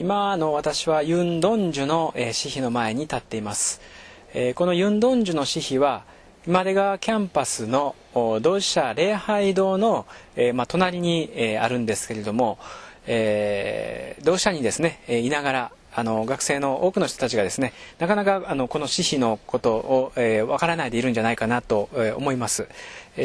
今の私はユン・ドンジュの、えー、私費の前に立っています、えー、このユン・ドンジュの私費は今出川キャンパスの同志社礼拝堂の、えー、まあ、隣に、えあるんですけれども、え同志社にですね、えいながらあの学生の多くの人たちがですねなかなかあのこの私費のことをえー、からないでいるんじゃないかなと、えー、思います。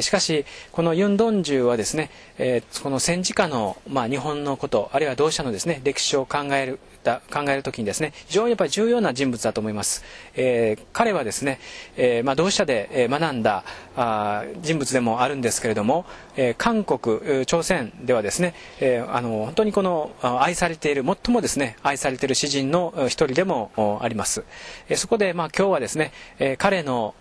しかし、このユン・ドンジュはですね、えー、この戦時下の、まあ、日本のこと、あるいは同志社のですね歴史を考えるた考えるときにですね非常にやっぱり重要な人物だと思います、えー、彼はですね、えー、まあ、同志社で学んだあ人物でもあるんですけれども韓国、朝鮮ではですね、あの本当にこの愛されている最もですね愛されている詩人の一人でもあります、そこで、まあ、今日はですね、彼の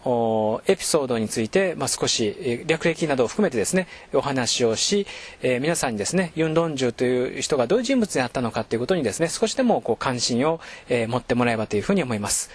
エピソードについて、まあ、少し略歴などを含めてですねお話をし、皆さんにですねユン・ドンジュという人がどういう人物であったのかということにですね少しでもこう関心を、持ってもらえばというふうに思います。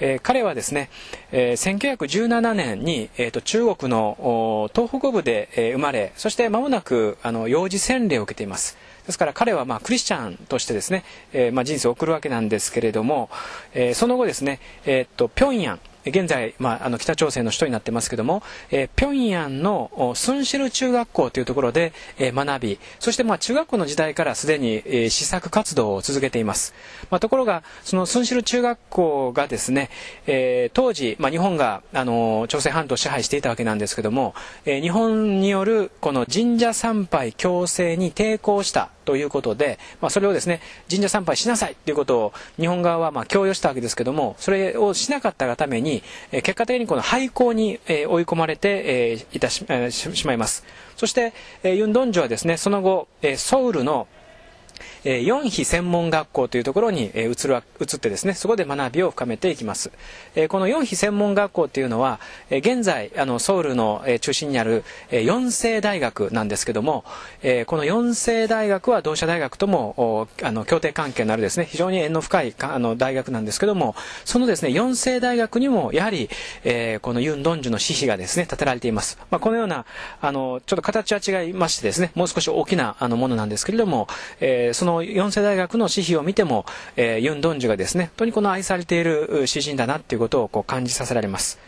えー、彼はですね、えー、1917年に、えーと、中国の東北部で、えー、生まれそして間もなくあの幼児洗礼を受けていますですから彼はまあクリスチャンとしてですね、えーまあ、人生を送るわけなんですけれども、えー、その後ですね、えーと平壌現在、まあ、あの北朝鮮の首都になってますけども、えー、平壌のスンシル中学校というところで、えー、学びそして、まあ、中学校の時代からすでに、えー、試作活動を続けています、まあ、ところがそのスンシル中学校がですね、えー、当時、まあ、日本が、あの朝鮮半島を支配していたわけなんですけども、えー、日本によるこの神社参拝強制に抵抗したということで、まあ、それをですね神社参拝しなさいということを日本側はまあ強要したわけですけどもそれをしなかったがために、え結果的にこの廃校に、え追い込まれて、えいたし,、しまいますそして、えユン・ドンジョはですねその後、えソウルのえー、非専門学校というところに、え移る移ってですねそこで学びを深めていきます、えこの四非専門学校というのは、え現在あのソウルの、え中心にある、え4世大学なんですけども、えこの四世大学は同社大学ともあの協定関係のあるですね非常に縁の深いあの大学なんですけどもそのですね四世大学にもやはり、えこのユン・ドンジュの私費がですね建てられています、まあ、このようなあのちょっと形は違いましてですねもう少し大きなあのものなんですけれども、えそのの4世大学の私費を見ても、えー、ユン・ドンジュがですね、本当にこの愛されている詩人だなっていうことをこう感じさせられます。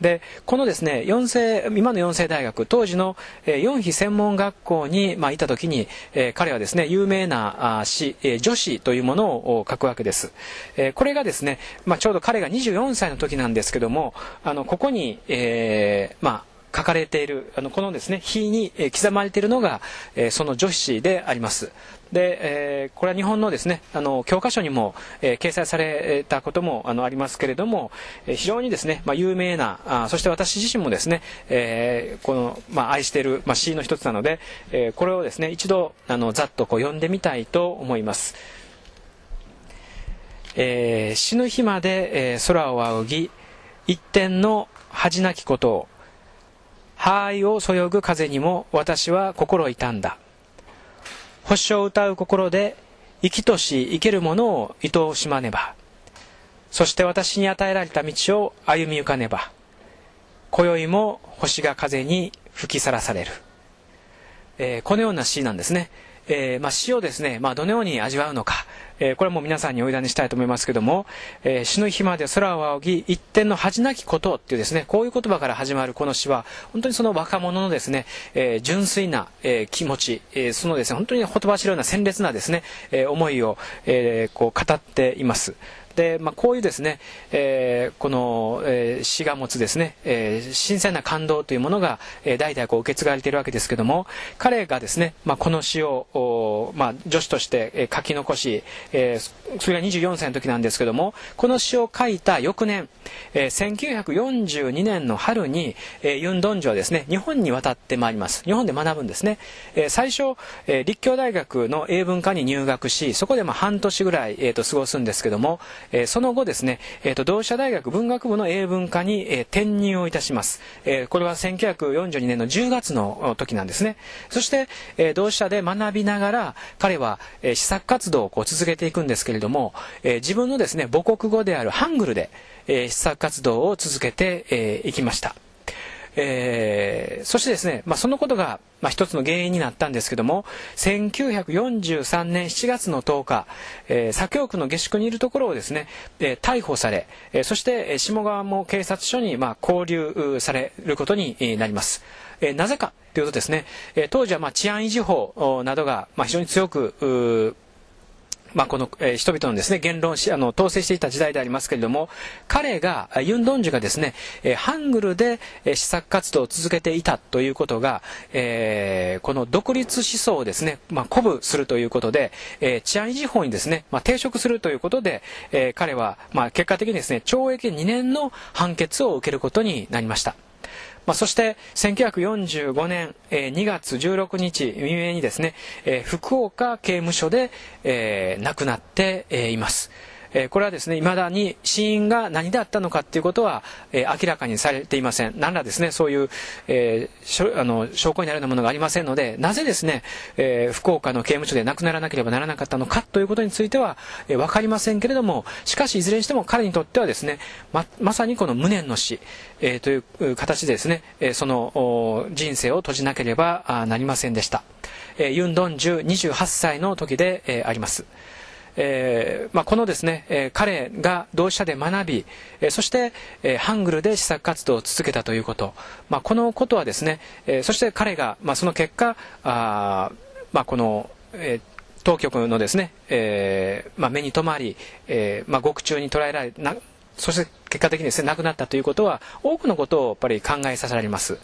で、このですね、四世、今の四世大学、当時の四非専門学校に、まあ、いたときに、えー、彼はですね、有名な詩、え女子というものを書くわけです。えー、これがですね、まあ、ちょうど彼が24歳の時なんですけども、あの、ここに、えー、まあ、書かれているあのこのですね碑に刻まれているのが、えその女子でありますで、えこれは日本のですねあの教科書にも、え掲載されたこともあのありますけれども、え非常にですね、まあ、有名なあそして私自身もですね、えこの、まあ、愛している、まあ、詩の一つなので、えこれをですね一度あのざっとこう読んでみたいと思います。えー、死ぬ日まで、え空を仰ぎ一点の恥なきことを肺をそよぐ風にも私は心痛んだ。星を歌う心で生きとし生けるものを愛おしまねば。そして私に与えられた道を歩みゆかねば。今宵も星が風に吹きさらされる。えー、このような詩なんですね。えー、まあ、死をですね、まあ、どのように味わうのか、えー、これはも皆さんにお委ねしたいと思いますけども、えー、死ぬ日まで空を仰ぎ、一点の恥なきことっていうですね、こういう言葉から始まるこの詩は、本当にその若者のですね、えー、純粋な、え気持ち、えそのですね、本当にほとばしるような鮮烈なですね、え思いを、えこう語っています。で、まあ、こういうですね、えー、この、えー、詩が持つですね、えー、新鮮な感動というものが、えー、代々こう受け継がれているわけですけども、彼がですね、まあ、この詩を、まあ、女子として、書き残し、えー、それが24歳の時なんですけども、この詩を書いた翌年、えー、1942年の春に、えー、ユン・ドンジョはですね、日本に渡ってまいります。日本で学ぶんですね。えー、最初、えー、立教大学の英文科に入学し、そこでまあ半年ぐらい、えー、と過ごすんですけども、えー、その後ですね、えーと、同志社大学文学部の英文科に、えー、転入をいたします、えー、これは1942年の10月の時なんですね。そして、えー、同志社で学びながら、彼は、えー、試作活動をこう続けていくんですけれども、えー、自分のですね、母国語であるハングルで、えー、試作活動を続けてい、えー、きました。えー、そしてですね、まあ、そのことが、まあ、一つの原因になったんですけども、1943年7月の10日、えー、左京区の下宿にいるところをですね、えー、逮捕され、えー、そして、え下川も警察署に、まあ、拘留されることになります。えー、なぜかというとですね、えー、当時は、まあ、治安維持法などが、まあ、非常に強く、まあ、この、えー、人々のですね、言論し、あの、統制していた時代でありますけれども、彼が、ユン・ドンジュがですね、えー、ハングルで、えー、活動を続けていたということが、えー、この独立思想をですね、まあ、鼓舞するということで、えー、治安維持法にですね、まあ、抵触するということで、えー、彼は、まあ、結果的にですね、懲役2年の判決を受けることになりました。まあ、そして1945年、え2月16日未明にですね、え福岡刑務所で、え亡くなって、います。えこれはですね、未だに死因が何だったのかということは、え明らかにされていません。何らですね、そういう、えー、あの証拠になるようなものがありませんので、なぜですね、え福岡の刑務所で亡くならなければならなかったのかということについては、えー、分かりませんけれども、しかしいずれにしても彼にとってはですね、ま、まさにこの無念の死、えー、という形でですね、えその人生を閉じなければなりませんでした。えユン・ドンジュ28歳の時で、えあります。えー、まあ、このですね、え彼が同志社で学び、えそして、えハングルで試作活動を続けたということ、まあ、このことはですね、えそして彼が、まあ、その結果あ、まこの、えー当局のですね、えー、まあ、目に留まり、えー、まあ、獄中に捕らえられなそして結果的にですね亡くなったということは多くのことをやっぱり考えさせられます。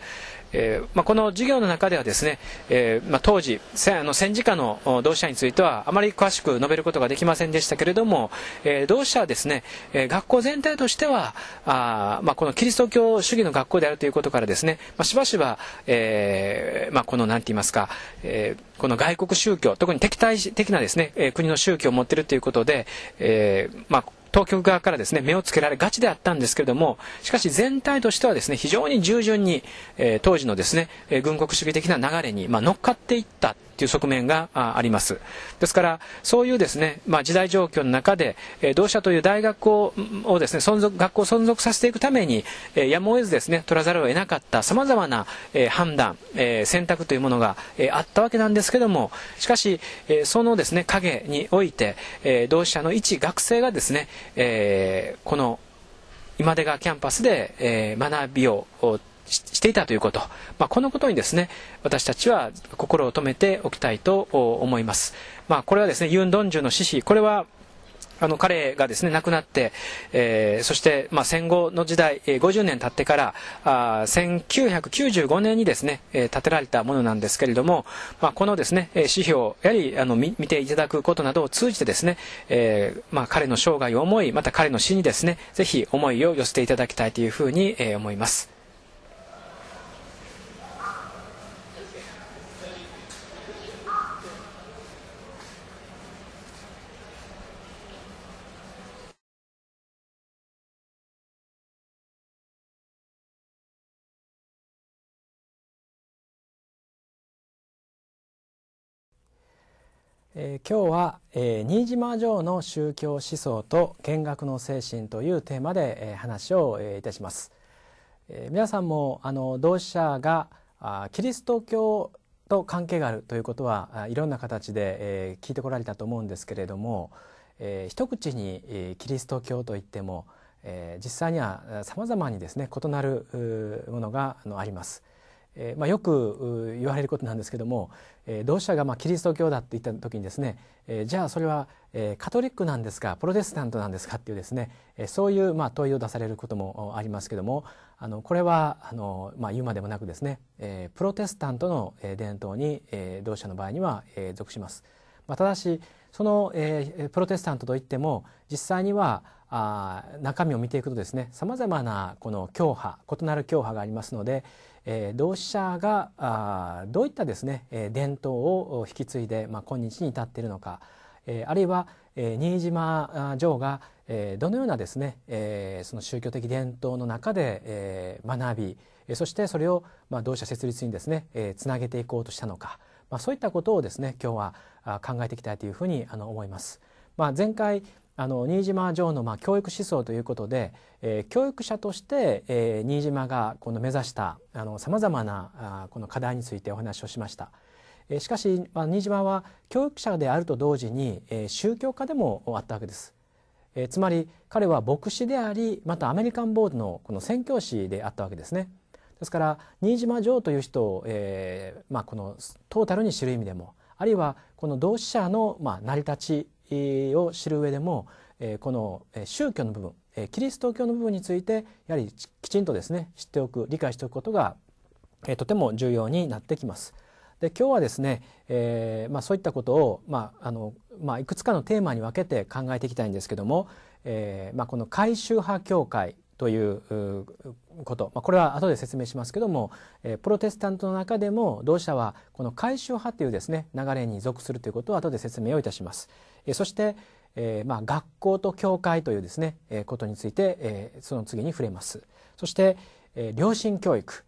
えー、まあ、この授業の中ではですね、えー、まあ、当時あの戦時下の同志社についてはあまり詳しく述べることができませんでしたけれども、えー、同志社はですね、え学校全体としてはあ、まあ、このキリスト教主義の学校であるということからですね、ましばしば、えまこの何て言いますか、えこの外国宗教特に敵対的なですね、え国の宗教を持っているということで、えまあ当局側からですね、目をつけられがちであったんですけれども、しかし全体としてはですね、非常に従順に、えー、当時のですね、軍国主義的な流れに、まあ、乗っかっていったという側面があります。ですから、そういうですね、まあ、時代状況の中で、え同社という大学をですね、存続、学校を存続させていくために、えやむを得ずですね、取らざるを得なかった様々な、え判断、え選択というものが、あったわけなんですけども、しかし、えそのですね、影において、え同社の一学生がですね、えー、この今出川キャンパスで、え学びをしていたということ、まあ、このことにですね私たちは心を留めておきたいと思います、まあ、これはですねユン・ドンジュの死死これはあの彼がですね亡くなって、えー、そして、まあ、戦後の時代、えー、50年経ってからあ1995年にですね、えー、建てられたものなんですけれども、まあ、このですね指標やはりあの見ていただくことなどを通じてですね、えー、まあ、彼の生涯を思いまた彼の死にですねぜひ思いを寄せていただきたいというふうに、え思います。えー、今日は、えー、新島城の宗教思想と見学の精神というテーマで、えー、話を、えー、いたします、えー、皆さんもあの同志社があキリスト教と関係があるということはあいろんな形で、えー、聞いてこられたと思うんですけれども、えー、一口に、えー、キリスト教といっても、えー、実際にはさまざまにですね異なるものがあのあります。えまあ、よく言われることなんですけども、え同志社がまキリスト教だって言った時にですね、えじゃあそれは、えカトリックなんですかプロテスタントなんですかっていうですね、えそういうま問いを出されることもありますけどもあのこれはあの、まあ、言うまでもなくですね、えプロテスタントの伝統に、え同志社の場合には、え属します。まあ、ただしその、えプロテスタントといっても実際にはあ中身を見ていくとですねさまざまなこの教派異なる教派がありますので、え同志社があどういったですね、え伝統を引き継いで、まあ、今日に至っているのか、えあるいは、え新島城が、えー、どのようなですね、えその宗教的伝統の中で、え学びそしてそれを、まあ、同社設立にですね、えつなげていこうとしたのか、まあ、そういったことをですね今日は考えていきたいというふうにあの思います。まあ、前回あの新島城のまあ教育思想ということで、えー、教育者として、えー、新島がこの目指したあのさまざまなあこの課題についてお話をしました。えー、しかし、まあ、新島は教育者であると同時に、えー、宗教家でもあったわけです。えー、つまり彼は牧師でありまたアメリカンボードのこの宣教師であったわけですね。ですから新島城という人を、えーまあ、このトータルに知る意味でもあるいはこの同志社の、まあ、成り立ちを知る上でもこの宗教の部分キリスト教の部分についてやはりきちんとですね知っておく理解しておくことがとても重要になってきます。で今日はですね、えー、まあ、そういったことを、まああのまあ、いくつかのテーマに分けて考えていきたいんですけども、えー、まこの改宗派教会ということ、まこれは後で説明しますけども、えプロテスタントの中でも同社はこの改宗派というですね流れに属するということを後で説明をいたします。そして、えー、まあ、学校と教会というですね、えー、ことについて、えー、その次に触れます。そして、え良心教育、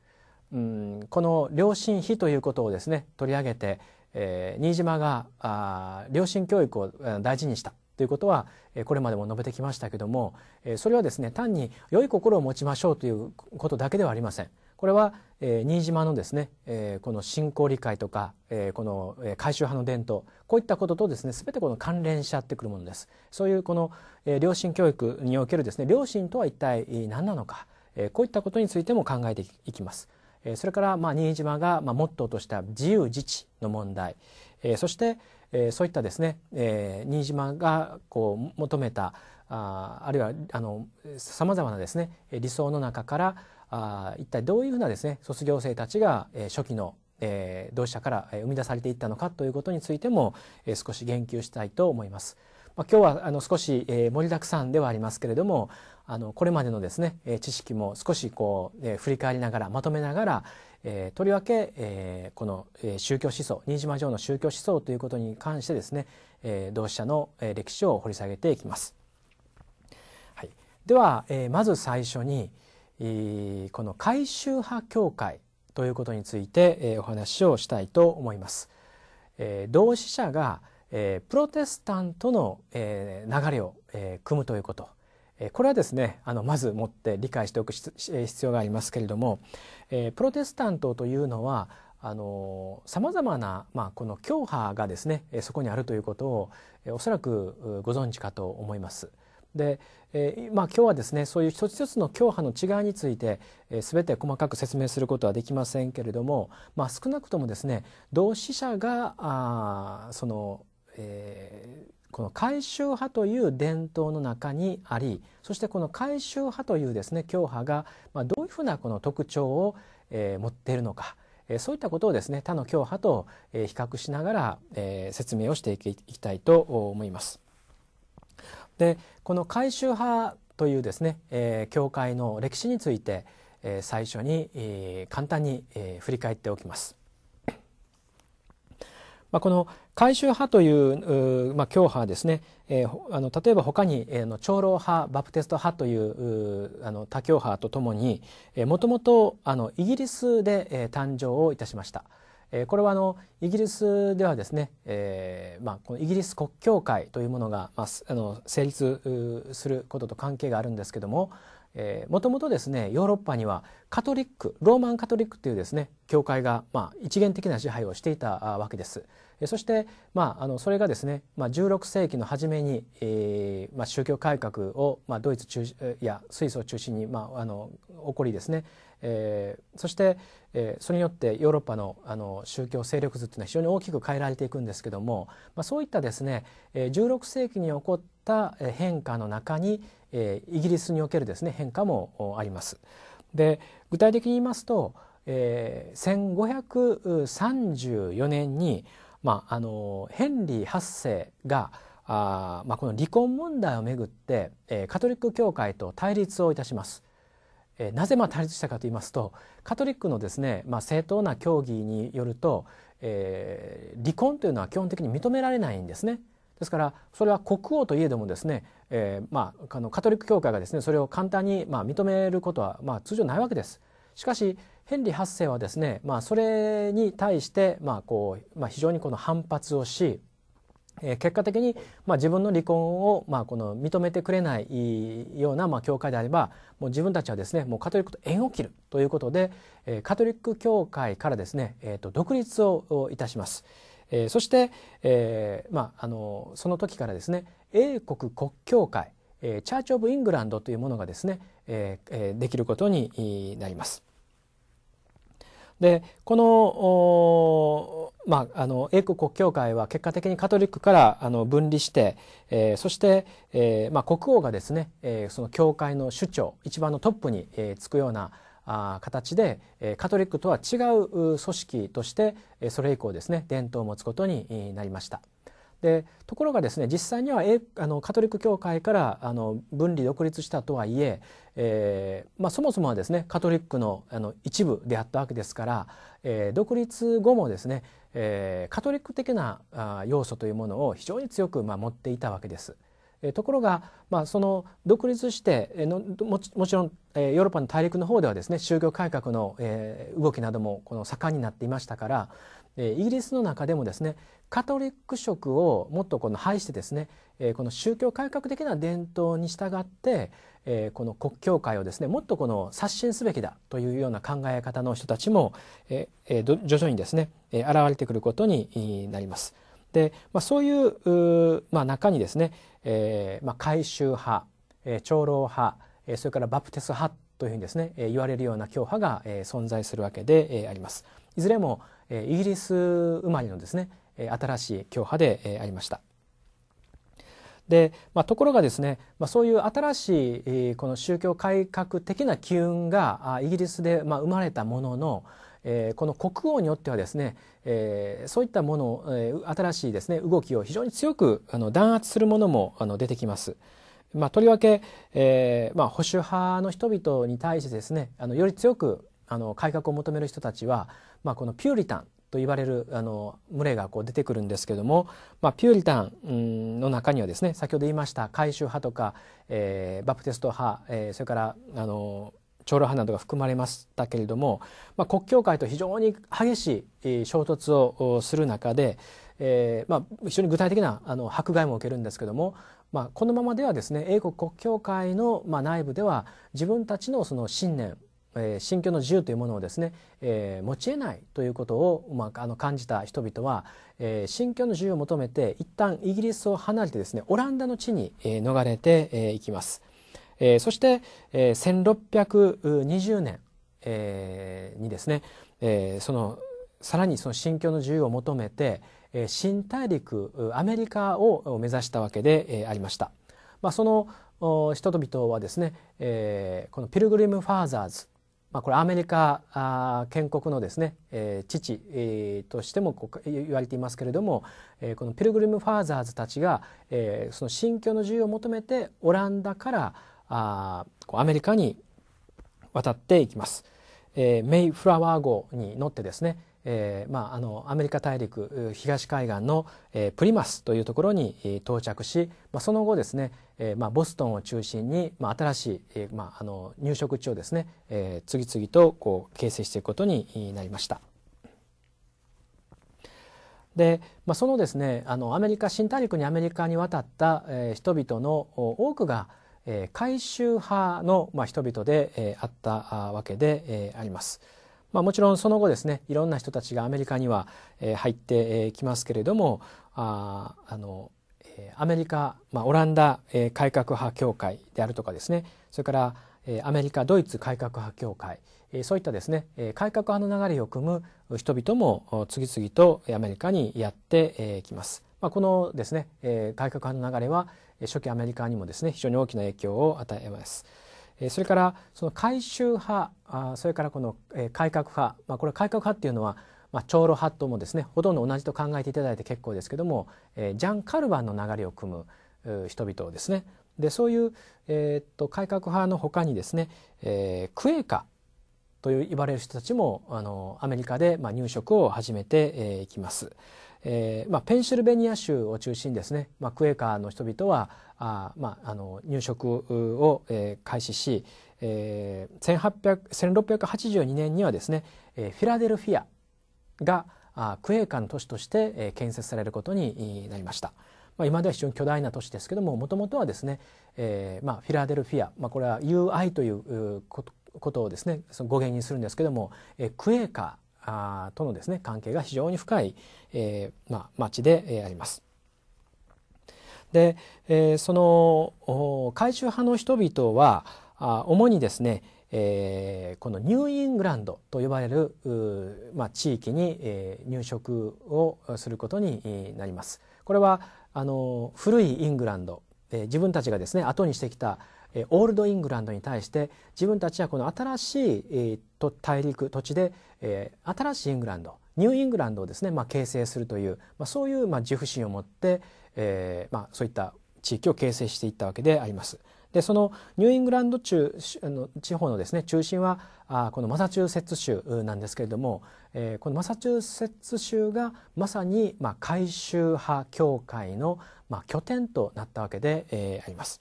うん、この良心費ということをですね取り上げて、え新島があ良心教育を大事にしたということはこれまでも述べてきましたけどもそれはですね単に良い心を持ちましょうということだけではありません。これは、えー、新島のですね、えー、この信仰理解とか、えー、この改宗派の伝統こういったこととですね全てこの関連し合ってくるものですそういうこの、えー、良心教育におけるですね良心とは一体何なのか、えー、こういったことについても考えていきます、えー、それから、まあ、新島が、まあ、モットーとした自由自治の問題、えー、そして、えー、そういったですね、えー、新島がこう求めたああるいはあの様々なですね理想の中からあ一体どういうふうなですね卒業生たちが、え初期の、え同志社から生み出されていったのかということについても、え少し言及したいと思います。ま今日はあの少し、え盛りだくさんではありますけれどもあのこれまでのですね、え知識も少しこう、え振り返りながらまとめながら、えとりわけ、えこの、え宗教思想新島城の宗教思想ということに関してですね、え同志社の、え歴史を掘り下げていきます。では、えー、まず最初に、えー、この改宗派教会ということについて、えー、お話をしたいと思います。えー、同志者が、えー、プロテスタントの、えー、流れを、えー、組むということ、えー、これはですねあのまず持って理解しておくえ必要がありますけれども、えー、プロテスタントというのはあのざまな、まあ、この教派がですねそこにあるということをおそらくご存知かと思います。で、えー、まあ、今日はですねそういう一つ一つの教派の違いについて、えー、全て細かく説明することはできませんけれども、まあ、少なくともですね同志者があその、えーこの改宗派という伝統の中にありそしてこの改宗派というですね教派が、まあ、どういうふうなこの特徴を、えー、持っているのか、えそういったことをですね他の教派と、え比較しながら、え説明をしていきたいと思います。でこの改宗派というですね、えー、教会の歴史について、えー、最初に、えー、簡単に、えー、振り返っておきます。まあ、この改宗派というまあ、教派ですね、えー、あの例えば他に、えー、の長老派バプテスト派というあの他教派とともにもともとイギリスで、えー、誕生をいたしました。これはあのイギリスではですね、えー、まあ、このイギリス国教会というものが、まあ、あの成立することと関係があるんですけどももともとですねヨーロッパにはカトリックローマンカトリックというですね教会が、まあ、一元的な支配をしていたわけです。そして、まあ、あのそれがですね、まあ、16世紀の初めに、えーまあ、宗教改革を、まあ、ドイツ中やスイスを中心に、まあ、あの起こりですねえー、そして、えー、それによってヨーロッパのあの宗教勢力図というのは非常に大きく変えられていくんですけども、まあ、そういったですね、えー、16世紀に起こった変化の中に、えー、イギリスにおけるですね変化もあります。で具体的に言いますと、えー、1534年に、まあ、あのヘンリー8世があ、まあ、この離婚問題をめぐって、えー、カトリック教会と対立をいたします。えなぜまあ対立したかと言いますとカトリックのですね、まあ、正当な教義によると、えー、離婚というのは基本的に認められないんですね。ですからそれは国王といえどもですね、えー、まあ、あのカトリック教会がですねそれを簡単にまあ認めることはまあ通常ないわけです。しかしヘンリー8世はですね、まあ、それに対してまあこう、まあ、非常にこの反発をしえ結果的に、まあ、自分の離婚を、まあ、この認めてくれないような、まあ、教会であればもう自分たちはですねもうカトリックと縁を切るということで、えカトリック教会からですね、えー、と独立ををいたします。えー、そして、えー、まあ、あのその時からですね英国国教会、えー、チャーチ・オブ・イングランドというものがですね、ええできることになります。でこの,、まあ、あの英国国教会は結果的にカトリックからあの分離して、えー、そして、えーまあ、国王がですね、えー、その教会の首長一番のトップに、えー、つくようなあ形で、えー、カトリックとは違う組織として、えー、それ以降ですね伝統を持つことになりました。でところがですね実際にはあのカトリック教会からあの分離独立したとはいええー、まあ、そもそもはですねカトリックのあの一部であったわけですから、えー、独立後もですね、えー、カトリック的なあ要素というものを非常に強く、まあ、持っていたわけです。えー、ところが、まあ、その独立して、えー、のもちもちろん、えー、ヨーロッパの大陸の方ではですね宗教改革の、えー、動きなどもこの盛んになっていましたから、えー、イギリスの中でもですね、カトリック色をもっとこの排してですね、えー、この宗教改革的な伝統に従って、えー、この国教会をですねもっとこの刷新すべきだというような考え方の人たちも、えー、徐々にですね、えー、現れてくることになります。で、まあ、そういうまあ、中にですね、えーまあ、改宗派、えー、長老派、えー、それからバプテス派というふうにですね、えー、言われるような教派が、えー、存在するわけで、えー、あります。いずれも、えー、イギリス生まれのですね新しい教派でありました。で、まあ、ところがですね、まあ、そういう新しいこの宗教改革的な機運がイギリスでまあ生まれたものの、えこの国王によってはですね、えそういったものを、え新しいですね動きを非常に強くあの弾圧するものもあの出てきます。まあ、とりわけ、えーまあ、保守派の人々に対してですねあのより強くあの改革を求める人たちは、まあ、このピューリタンと言われるあの群れがこう出てくるんですけども、まあ、ピューリタンの中にはですね先ほど言いました改宗派とか、えー、バプテスト派、えー、それからあの長老派などが含まれましたけれども、まあ、国教会と非常に激しい衝突をする中で、えーまあ、非常に具体的なあの迫害も受けるんですけども、まあ、このままではですね英国国教会の、まあ、内部では自分たちのその信念え信教の自由というものをですね、えー、持ち得ないということを、まあ、あの感じた人々は、えー、信教の自由を求めて一旦イギリスを離れてですねオランダの地に、え逃れて、えいきます、えー、そして、えー、1620年、えー、にですね、えー、そのさらにその信教の自由を求めて、えー、新大陸アメリカを目指したわけで、えー、ありました、まあ、その人々はですね、えー、このピルグリム・ファーザーズまあ、これアメリカ建国のですね、え父、としても言われていますけれども、えこのピルグリム・ファーザーズたちが、えその信教の自由を求めてオランダからあアメリカに渡っていきます。えメイフラワー号に乗ってですね、えまあ、あのアメリカ大陸東海岸の、えプリマスというところに、到着し、まあ、その後ですね、えーまあ、ボストンを中心に、まあ、新しい、えーまあ、あの入植地をですね、えー、次々とこう形成していくことになりました。で、まあ、そのですねあのアメリカ新大陸にアメリカに渡った、えー、人々の多くが、えー、回収派の、まあ、人々で、えー、あったわけで、えー、あります。まあ、もちろんその後ですねいろんな人たちがアメリカには、えー、入ってえきますけれどもああのアメリカ、まあ、オランダ改革派協会であるとかですねそれからアメリカドイツ改革派協会そういったですね改革派の流れを組む人々も次々とアメリカにやってきます。まあ、このですね改革派の流れは初期アメリカにもですね非常に大きな影響を与えます。それからその改宗派それからこの改革派、まあ、これ改革派っていうのはまあ、長老八頭もですねほとんど同じと考えていただいて結構ですけども、えー、ジャン・カルバンの流れを組む人々をですねでそういう、えー、っと改革派のほかにですね、えー、クエーカという言われる人たちもあのアメリカで、まあ、入植を始めてい、えー、きます。えーまあ、ペンシルベニア州を中心にですね、まあ、クエーカーの人々はあ、まあ、あの入植を、えー、開始し、えー、1682年にはですね、えー、フィラデルフィアがクエーカの都市として建設されることになりました。まあ、今では非常に巨大な都市ですけどももともとはですね、えーまあ、フィラデルフィア、まあ、これは UI ということをですねその語源にするんですけども、えー、クエーカーとのですね関係が非常に深い、えーまあ、町で、えー、あります。で、えー、その改中派の人々はあ主にですねえー、このニューイングランドと呼ばれる、まあ、地域に、えー、入植をすることになります。これはあの古いイングランド、えー、自分たちがですね後にしてきた、えー、オールドイングランドに対して自分たちはこの新しい、えー、と大陸土地で、えー、新しいイングランドニューイングランドをですね、まあ、形成するという、まあ、そういう、まあ、自負心を持って、えーまあ、そういった地域を形成していったわけであります。でそのニューイングランド中あの地方のですね中心はあこのマサチューセッツ州なんですけれども、えこのマサチューセッツ州がまさに、まあ、改宗派教会の、まあ、拠点となったわけで、えあります。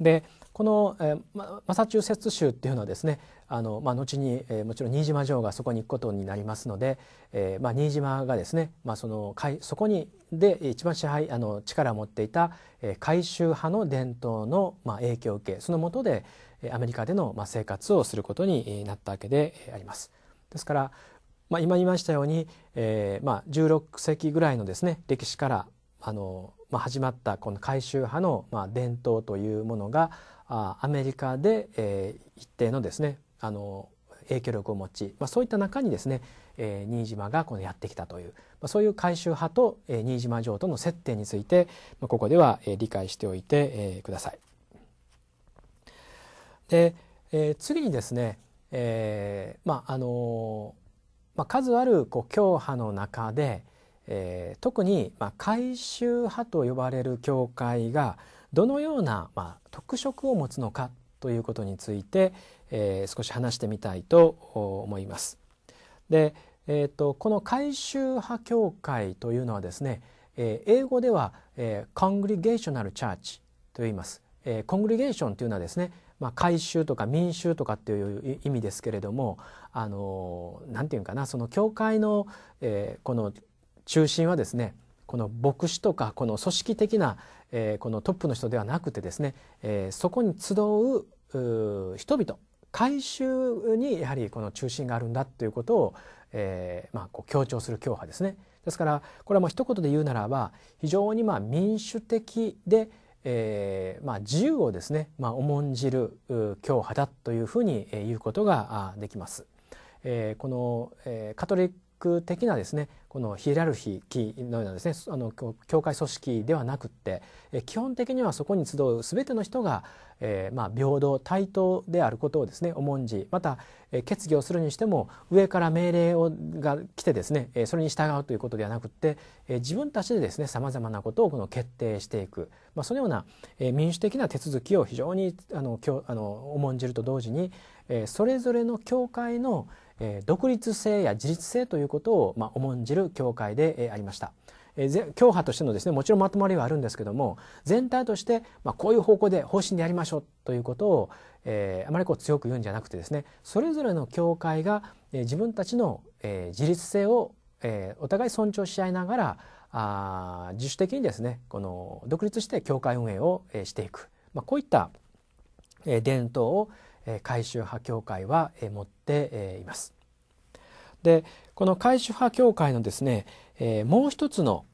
でこの、えマサチューセッツ州っていうのはですねあの、まあ、後に、えー、もちろん新島城がそこに行くことになりますので、えーまあ、新島がですね、まあ、そのそこにで一番支配あの力を持っていた、えー、改宗派の伝統の、まあ、影響を受けそのもとでアメリカでの、まあ、生活をすることになったわけであります。ですから、まあ、今言いましたように、えーまあ、16世紀ぐらいのですね歴史からあの、まあ、始まったこの改宗派の、まあ、伝統というものがアメリカで、えー、一定のですねあの影響力を持ち、まあ、そういった中にですね、えー、新島がこのやってきたという、まあ、そういう改宗派と、えー、新島城との接点について、まあ、ここでは、えー、理解しておいて、えー、ください。で、えー、次にですね、えー、まああのまあ、数あるこう教派の中で、えー、特に、まあ、改宗派と呼ばれる教会がどのような、まあ、特色を持つのかということについて、えー、少し話してみたいと思います。で、えーと、この改宗派教会というのはですね、えー、英語では、えー、コングリゲーショナルチャーチと言います。えー、コングリゲーションというのはですね、まあ、改宗とか民衆とかっていう意味ですけれどもあのなんていうかなその教会の、えー、この中心はですねこの牧師とかこの組織的な、このトップの人ではなくてですね、そこに集う人々大衆にやはりこの中心があるんだということを、えー、まあ、こう強調する教派ですね。ですからこれはもう一言で言うならば非常にま民主的で、えー、まあ、自由をですね、まあ、重んじる教派だというふうに言うことができます。えー、この、えカトリック的なですねこのヒエラルヒーのようなですねあの教会組織ではなくって基本的にはそこに集う全ての人が、えー、まあ、平等対等であることをですね重んじまた、えー、決議をするにしても上から命令をが来てですねそれに従うということではなくって自分たちでですねさまざまなことをこの決定していく、まあ、そのような、えー、民主的な手続きを非常にあのあの重んじると同時にそれぞれの教会の、え独立性や自立性ということを、まあ、重んじる教会で、えありました。え教派としてのですねもちろんまとまりはあるんですけども全体として、まあ、こういう方向で方針でやりましょうということを、えー、あまりこう強く言うんじゃなくてですねそれぞれの教会が、えー、自分たちの、えー、自立性を、えー、お互い尊重し合いながらあ自主的にですねこの独立して教会運営を、えー、していく、まあ、こういった、えー、伝統を、改宗派教会は持っています。でこの改宗派教会のですねもう一つの、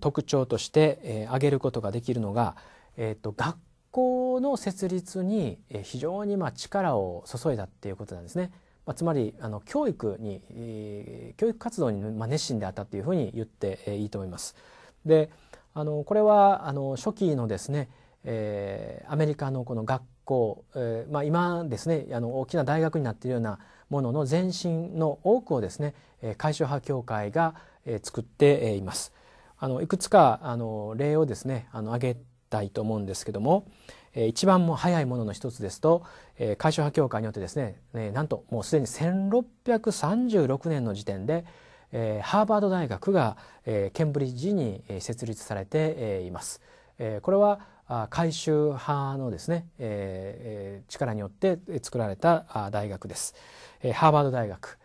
特徴として挙げることができるのが、えっと、学校の設立に非常にま力を注いだっていうことなんですね。まあ、つまりあの教育に、教育活動にま熱心であったというふうに言っていいと思います。であのこれはあの初期のですね、えー、アメリカのこの学こう、えー、まあ、今ですねあの大きな大学になっているようなものの前身の多くをですね派協会が作っています。あのいくつかあの例をですね挙げたいと思うんですけども一番も早いものの一つですと解消派協会によってですねなんともうすでに1636年の時点でハーバード大学がケンブリッジに設立されています。これは改宗派のですね、えー、力によって作られた大学です。ハーバード大学。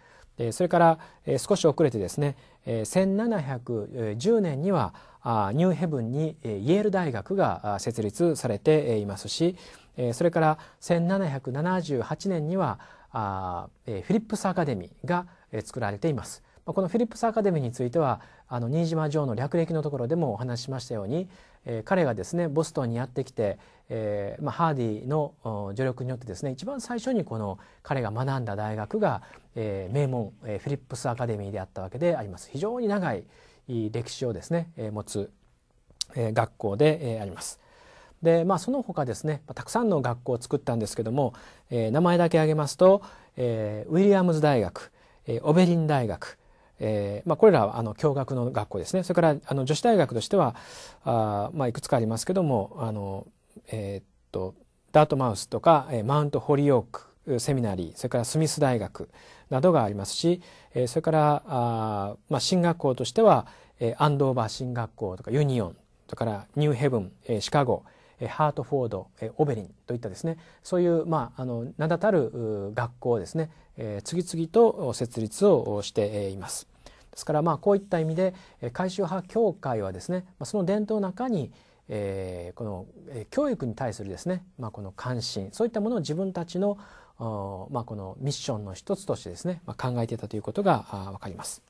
それから少し遅れてですね、1710年にはニューヘブンにイェール大学が設立されていますし、それから1778年にはフィリップスアカデミーが作られています。このフィリップスアカデミーについては、新島城の略歴のところでもお話しましたように、えー、彼がですねボストンにやってきて、えーまあ、ハーディの助力によってですね一番最初にこの彼が学んだ大学が、えー、名門、えー、フィリップスアカデミーであったわけであります非常に長い歴史をですね、えー、持つ、えー、学校で、えー、あります。でまあ、その他ですねたくさんの学校を作ったんですけども、えー、名前だけ挙げますと、えー、ウィリアムズ大学、えー、オベリン大学、えーまあ、これらはあの共学の学校ですねそれからあの女子大学としてはあ、まあ、いくつかありますけどもあの、えー、っとダートマウスとか、えー、マウントホリオークセミナリーそれからスミス大学などがありますし、えー、それからあ、まあ、進学校としては、えー、アンドーバー進学校とかユニオンそれからニューヘブン、えー、シカゴハートフォード、オベリンといったですねそういう、まあ、あの名だたる学校ですねえ次々と設立をしています。ですからまあこういった意味で改宗派教会はですねその伝統の中にえこの教育に対するですね、まあ、この関心そういったものを自分たちのまあ、このミッションの一つとしてですね、まあ、考えていたということが分かります。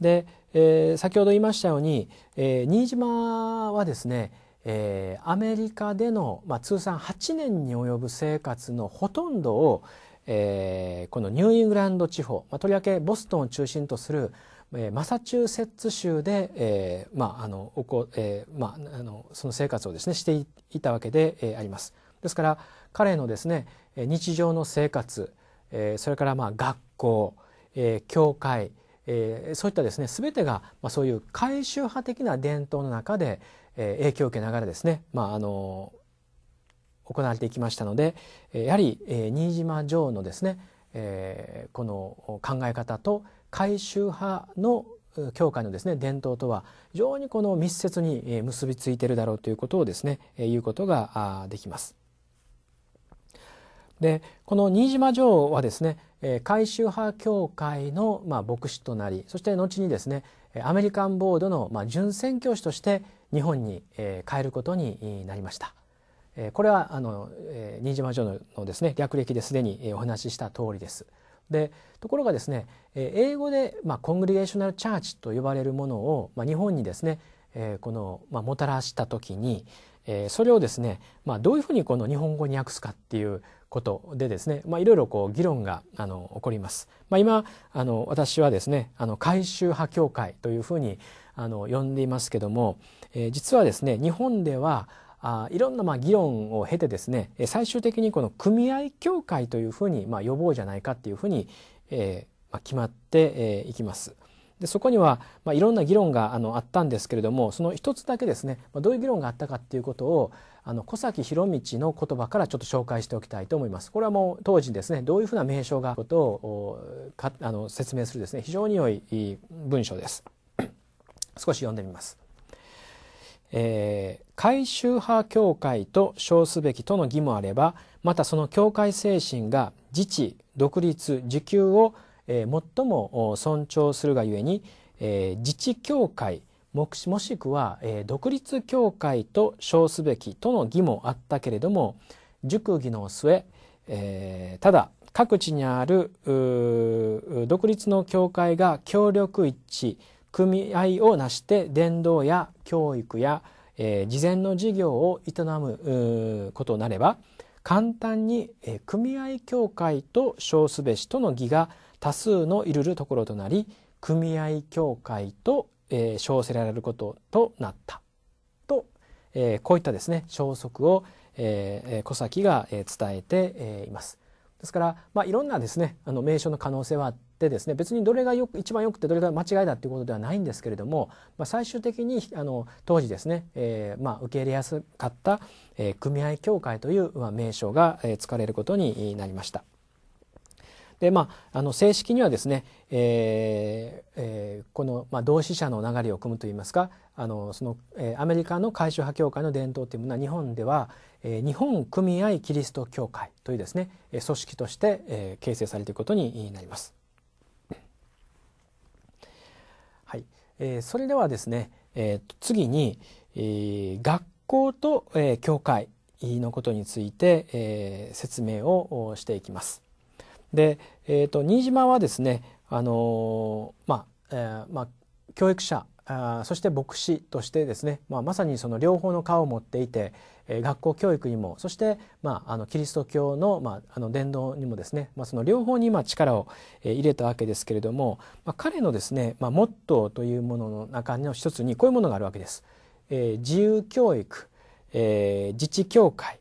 で、え先ほど言いましたように、え新島はですね、えー、アメリカでの、まあ、通算8年に及ぶ生活のほとんどを、えー、このニューイングランド地方、まあ、とりわけボストンを中心とする、えー、マサチューセッツ州で、その生活をですねしていたわけで、えー、あります。ですから彼のですね日常の生活、えー、それからまあ学校、えー、教会、えー、そういったですね全てが、まあ、そういう大衆派的な伝統の中で影響を受けながらですね、まあ、あの行われていきましたのでやはり、新島城のですね、この考え方と改宗派の教会のですね伝統とは非常にこの密接に結びついてるだろうということをですね言うことができます。でこの新島城はですね改宗派教会のまあ牧師となりそして後にですねアメリカンボードのまあ準宣教師として日本に変えることになりました。これはあの新島城のですね略歴ですでにお話しした通りです。でところがですね英語で、まあ、コングリゲーショナル・チャーチと呼ばれるものを、まあ、日本にですねこの、まあ、もたらした時にそれをですね、まあ、どういうふうにこの日本語に訳すかっていうことでですね、まあ、いろいろこう議論があの起こります。まあ、今あの私はですねあの改宗派教会というふうにあの呼んでいますけども、えー、実はですね日本ではあいろんなまあ議論を経てですね最終的にこの組合協会というふうにまあ呼ぼうじゃないかっていうふうに、えーまあ、決まってえー、きます。でそこには、まあ、いろんな議論があのあったんですけれどもその一つだけですね、まあ、どういう議論があったかっていうことをあの小崎博道の言葉からちょっと紹介しておきたいと思います。これはもう当時ですねどういうふうな名称がことをかあの説明するですね非常に良い文章です。少し読んでみます。えー、回宗派教会と称すべきとの義もあればまたその教会精神が自治独立自給を、えー、最も尊重するがゆえに、えー、自治教会もしくは、えー、独立教会と称すべきとの義もあったけれども熟議の末、えー、ただ各地にある独立の教会が協力一致組合を成して伝道や教育や、えー、事前の事業を営むことなれば簡単に、えー、組合協会と称すべしとの義が多数のいるるところとなり組合協会と、えー、称せられることとなったと、えー、こういったですね消息を、えー、小崎がえ伝えています。ですから、まあ、いろんなですねあの名称の可能性はあっっですね別にどれがよく一番よくてどれが間違いだっていうことではないんですけれども、まあ、最終的にあの当時ですね、えー、まあ、受け入れやすかった、えー、組合協会という、まあ、名称が、えー、使われることになりました。でまあ、あの正式にはですね、ええー、この、まあ、同志社の流れを組むといいますかあのその、えアメリカの改宗派協会の伝統というものは日本では、え日本組合キリスト教会というですね組織として、え形成されていくことになります。えー、それではですね、えー、次に、えー、学校と、えー、教会のことについて、えー、説明をしていきます。で、えーと、新島はですね、あのー、まあえーまあ、教育者あそして牧師としてですね、まあ、まさにその両方の顔を持っていて、えー、学校教育にもそして、まあ、あのキリスト教の,、まあ、あの伝道にもですね、まあ、その両方に今力を、えー、入れたわけですけれども、まあ、彼のですね、まあ、モットーというものの中の一つにこういうものがあるわけです。えー、自由教育、えー、自治教会、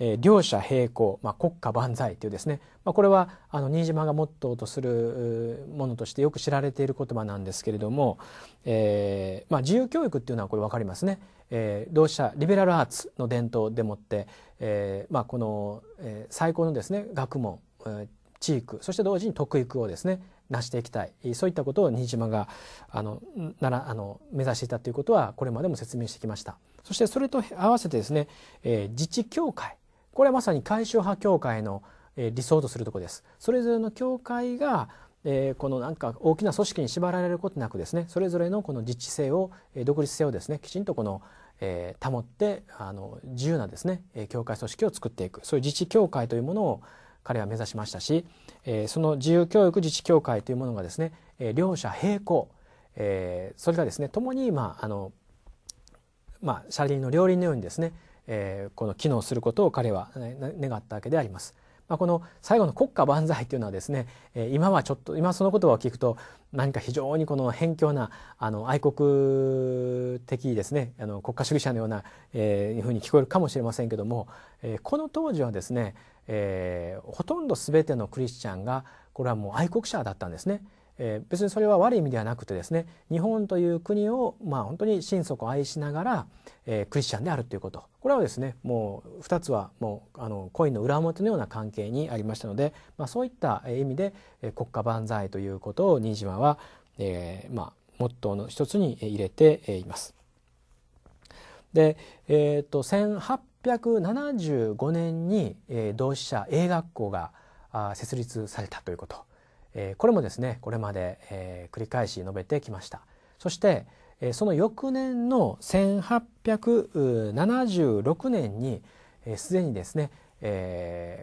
えー、両者並行、まあ、国家万歳というですね、まあ、これはあの新島がモットーとするものとしてよく知られている言葉なんですけれども、えーまあ、自由教育っていうのはこれ分かりますね。えー、同志社リベラルアーツの伝統でもって、えーまあ、この、えー、最高のですね学問、えー、地域そして同時に特育をですね成していきたいそういったことを新島があのならあの目指していたということはこれまでも説明してきましたそしてそれと合わせてですね、えー、自治教会これはまさに大衆派教会の理想とするとこですそれぞれの教会がこのなんか大きな組織に縛られることなくですねそれぞれのこの自治性を独立性をですねきちんとこの保ってあの自由なですね教会組織を作っていくそういう自治教会というものを彼は目指しましたしその自由教育自治教会というものがですね両者並行それがですね共にまああのまあ車輪の両輪のようにですねこの機能することを彼は願ったわけであります。まあ、この最後の国家万歳というのはですね、え今はちょっと今その言葉を聞くと何か非常にこの偏境なあの愛国的ですねあの国家主義者のような、えー、ふうに聞こえるかもしれませんけども、えこの当時はですね、えー、ほとんど全てのクリスチャンがこれはもう愛国者だったんですね。えー、別にそれは悪い意味ではなくてですね日本という国をまあ本当に心底愛しながら、えー、クリスチャンであるということこれはですねもう2つはもうあの恋の裏表のような関係にありましたので、まあ、そういった意味で、えー、国家万歳ということを新島は、えー、まあモットーの一つに入れています。で、えーと、1875年に同志社英学校が設立されたということ。これもですねこれまで、繰り返し述べてきましたそして、その翌年の1876年にすで、にですね、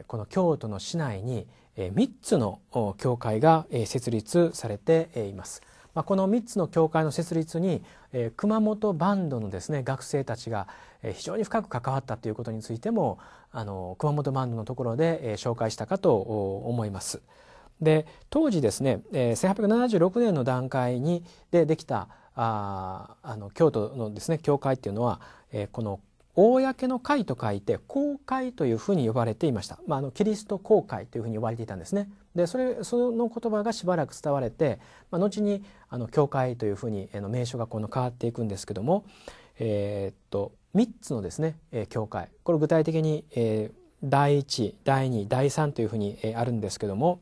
この京都の市内に3つの教会が設立されています。この3つの教会の設立に、熊本バンドのですね学生たちが、非常に深く関わったということについてもあの熊本バンドのところで、紹介したかと思います。で当時ですね、1876年の段階にでできたああの京都のですね教会っていうのは、えー、この公の会と書いて公会というふうに呼ばれていました、まあ、あのキリスト公会というふうに呼ばれていたんですねでそれその言葉がしばらく伝われて、まあ、後にあの教会というふうにの名称がこの変わっていくんですけども、えー、っと3つのですね、えー、教会これ具体的に、えー、第1第2第3というふうに、えー、あるんですけども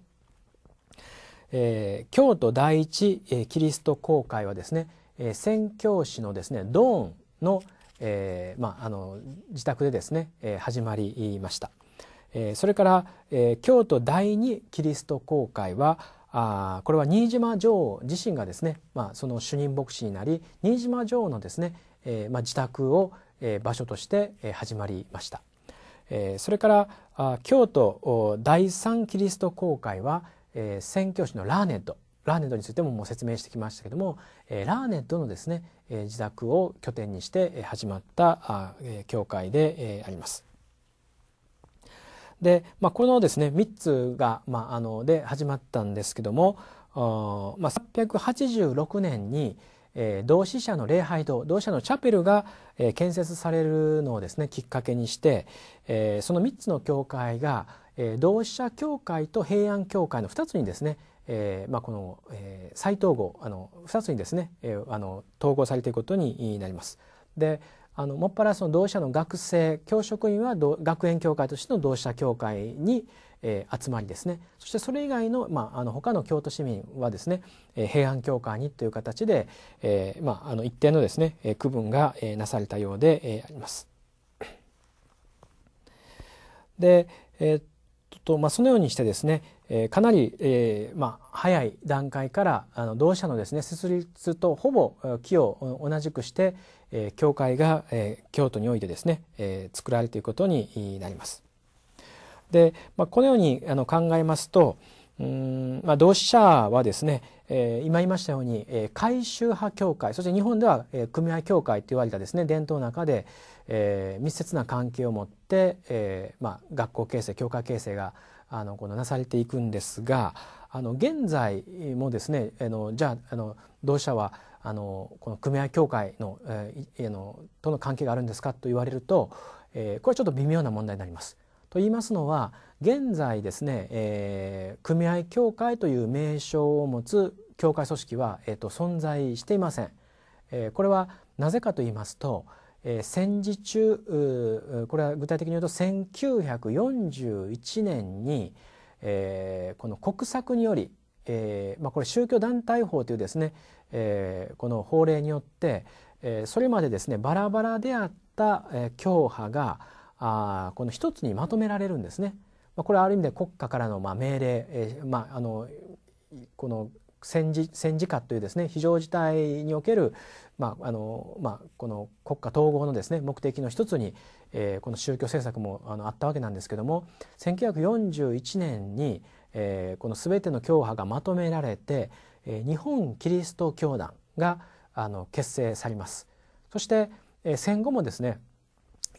えー、京都第一、えー、キリスト公会はですね、えー、宣教師のですねドーンの,、えーまあ、あの自宅でですね、えー、始まりました、えー、それから、えー、京都第二キリスト公会はあこれは新島女王自身がですね、まあ、その主任牧師になり新島女王のですね、えーまあ、自宅を、えー、場所として、始まりました、えー、それからあ京都第三キリスト公会はえー、宣教師のラーネットラーネットについてももう説明してきましたけども、えー、ラーネットのですね、えー、自宅を拠点にして始まったあ、えー、教会で、えー、あります。で、まあ、このですね3つが、まあ、あので始まったんですけども、あまあ、386年に、同志社の礼拝堂同志社のチャペルが、建設されるのをですねきっかけにして、その3つの教会が、同志社教会と平安教会の2つにですね、えーまあ、この、えー、再統合あの2つにですね、えー、あの統合されていくことになります。であのもっぱらその同志社の学生教職員は学園教会としての同志社教会に、えー、集まりですねそしてそれ以外の,、まあ、あの他の京都市民はですね、えー、平安教会にという形で、えーまあ、あの一定のですね、えー、区分が、えー、なされたようで、えー、あります。で、えーとまあ、そのようにしてですね、えー、かなり、えーまあ、早い段階からあの同社のですね設立とほぼ木を同じくして、えー、教会が、えー、京都においてですね、えー、作られていくことになります。で、まあ、このようにあの考えますとうんまあ、同志社はですね、えー、今言いましたように、えー、改宗派協会そして日本では、えー、組合協会と言われたですね伝統の中で、えー、密接な関係を持って、えーまあ、学校形成教会形成があのこのなされていくんですがあの現在もですねあのじゃああの同志社はあのこの組合協会の,、えー、のとの関係があるんですかと言われると、えー、これはちょっと微妙な問題になります。と言いますのは現在ですね、えー、組合協会という名称を持つ協会組織は、えーと、存在していません。えー、これはなぜかと言いますと、えー、戦時中これは具体的に言うと1941年に、えー、この国策により、えーまあ、これ宗教団体法というですね、えー、この法令によって、えー、それまでですねバラバラであった、えー、教派があこの一つにまとめられるんですね。まあ、これはある意味で国家からのまあ命令、えー、まあ、あのこの戦時戦時下というですね非常事態における、まああのまあ、この国家統合のですね目的の一つに、えー、この宗教政策もあのあったわけなんですけども1941年に、えー、この全ての教派がまとめられて、えー、日本キリスト教団があの結成されます。そして、えー、戦後もですね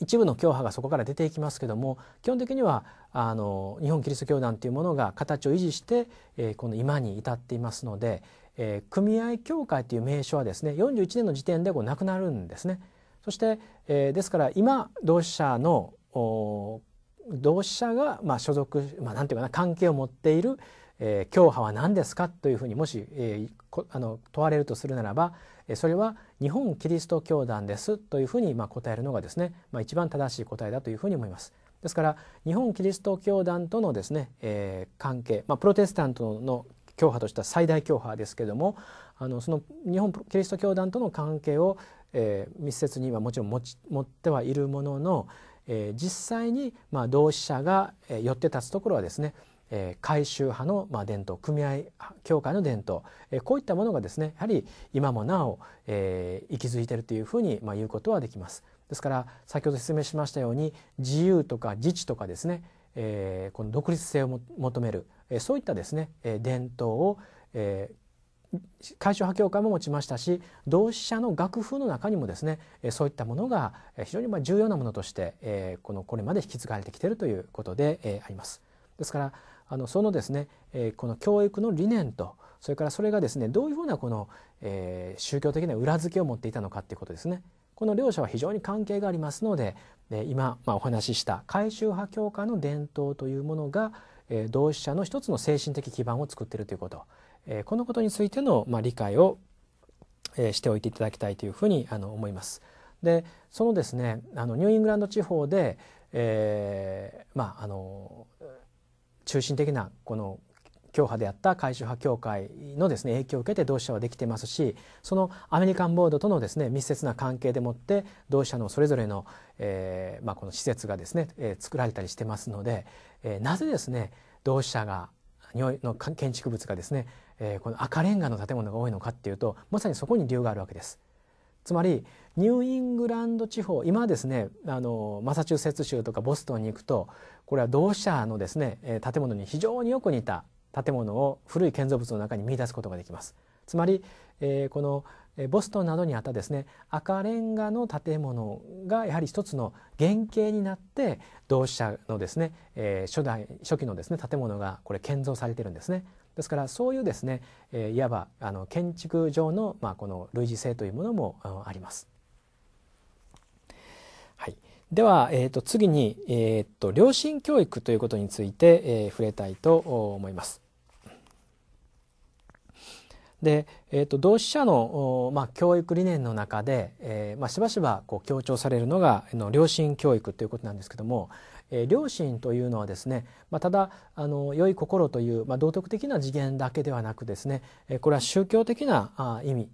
一部の教派がそこから出ていきますけども基本的にはあの日本キリスト教団というものが形を維持して、えー、この今に至っていますので、えー、組合協会という名称はですね41年の時点でこうなくなるんですね。そして、えー、ですから今同志社の同志社がまあ所属、まあ、なんていうかな関係を持っている、えー、教派は何ですかというふうにもし、えー、あの問われるとするならば、えそれは日本キリスト教団ですというふうにま答えるのがですね、まあ、一番正しい答えだというふうに思います。ですから日本キリスト教団とのですね、えー、関係、まあ、プロテスタントの教派としては最大教派ですけどもあのその日本キリスト教団との関係を、えー、密接にはもちろん持ち持ってはいるものの、えー、実際にま同志社が寄って立つところはですね改宗派の、まあ、伝統組合協会の伝統、こういったものがですねやはり今もなお、息づいているというふうに、まあ、言うことはできます。ですから先ほど説明しましたように自由とか自治とかですね、この独立性を求める、そういったですね、伝統を、えー、改宗派協会も持ちましたし同志社の楽譜の中にもですねそういったものが非常に重要なものとしてこのこれまで引き継がれてきているということであります。ですからあのそのですね、えこの教育の理念とそれからそれがですねどういうふうなこの、え宗教的な裏付けを持っていたのかっていうことですね。この両者は非常に関係がありますので、え今、まあ、お話しした改宗派教会の伝統というものが、え同志社の一つの精神的基盤を作っているということ、えこのことについての、まあ、理解を、えしておいていただきたいというふうにあの思います。でそのですねあのニューイングランド地方で、えー、まああの中心的なこの教派であった改宗派教会のですね影響を受けて同志社はできてますしそのアメリカンボードとのですね密接な関係でもって同志社のそれぞれの、えまあ、この施設がですね、え作られたりしてますので、えなぜですね同志社がの建築物がですね、えこの赤レンガの建物が多いのかっていうとまさにそこに理由があるわけです。つまりニューイングランド地方今ですねあのマサチューセッツ州とかボストンに行くとこれは同志社のですね建物に非常によく似た建物を古い建造物の中に見出すことができます。つまり、えー、このボストンなどにあったですね赤レンガの建物がやはり一つの原型になって同志社のですね、えー、初代初期のですね建物がこれ建造されてるんですね。ですからそういうですね、えいわばあの建築上の、まあ、この類似性というものもあります。はい、では、えー、と次に、えー、と良心教育ということについて、えー、触れたいと思います。で、えーと、と同志社の、まあ、教育理念の中で、えーまあ、しばしばこう強調されるのがの良心教育ということなんですけども、良心というのはですね、まあ、ただあの良い心という、まあ、道徳的な次元だけではなくですね、これは宗教的な意味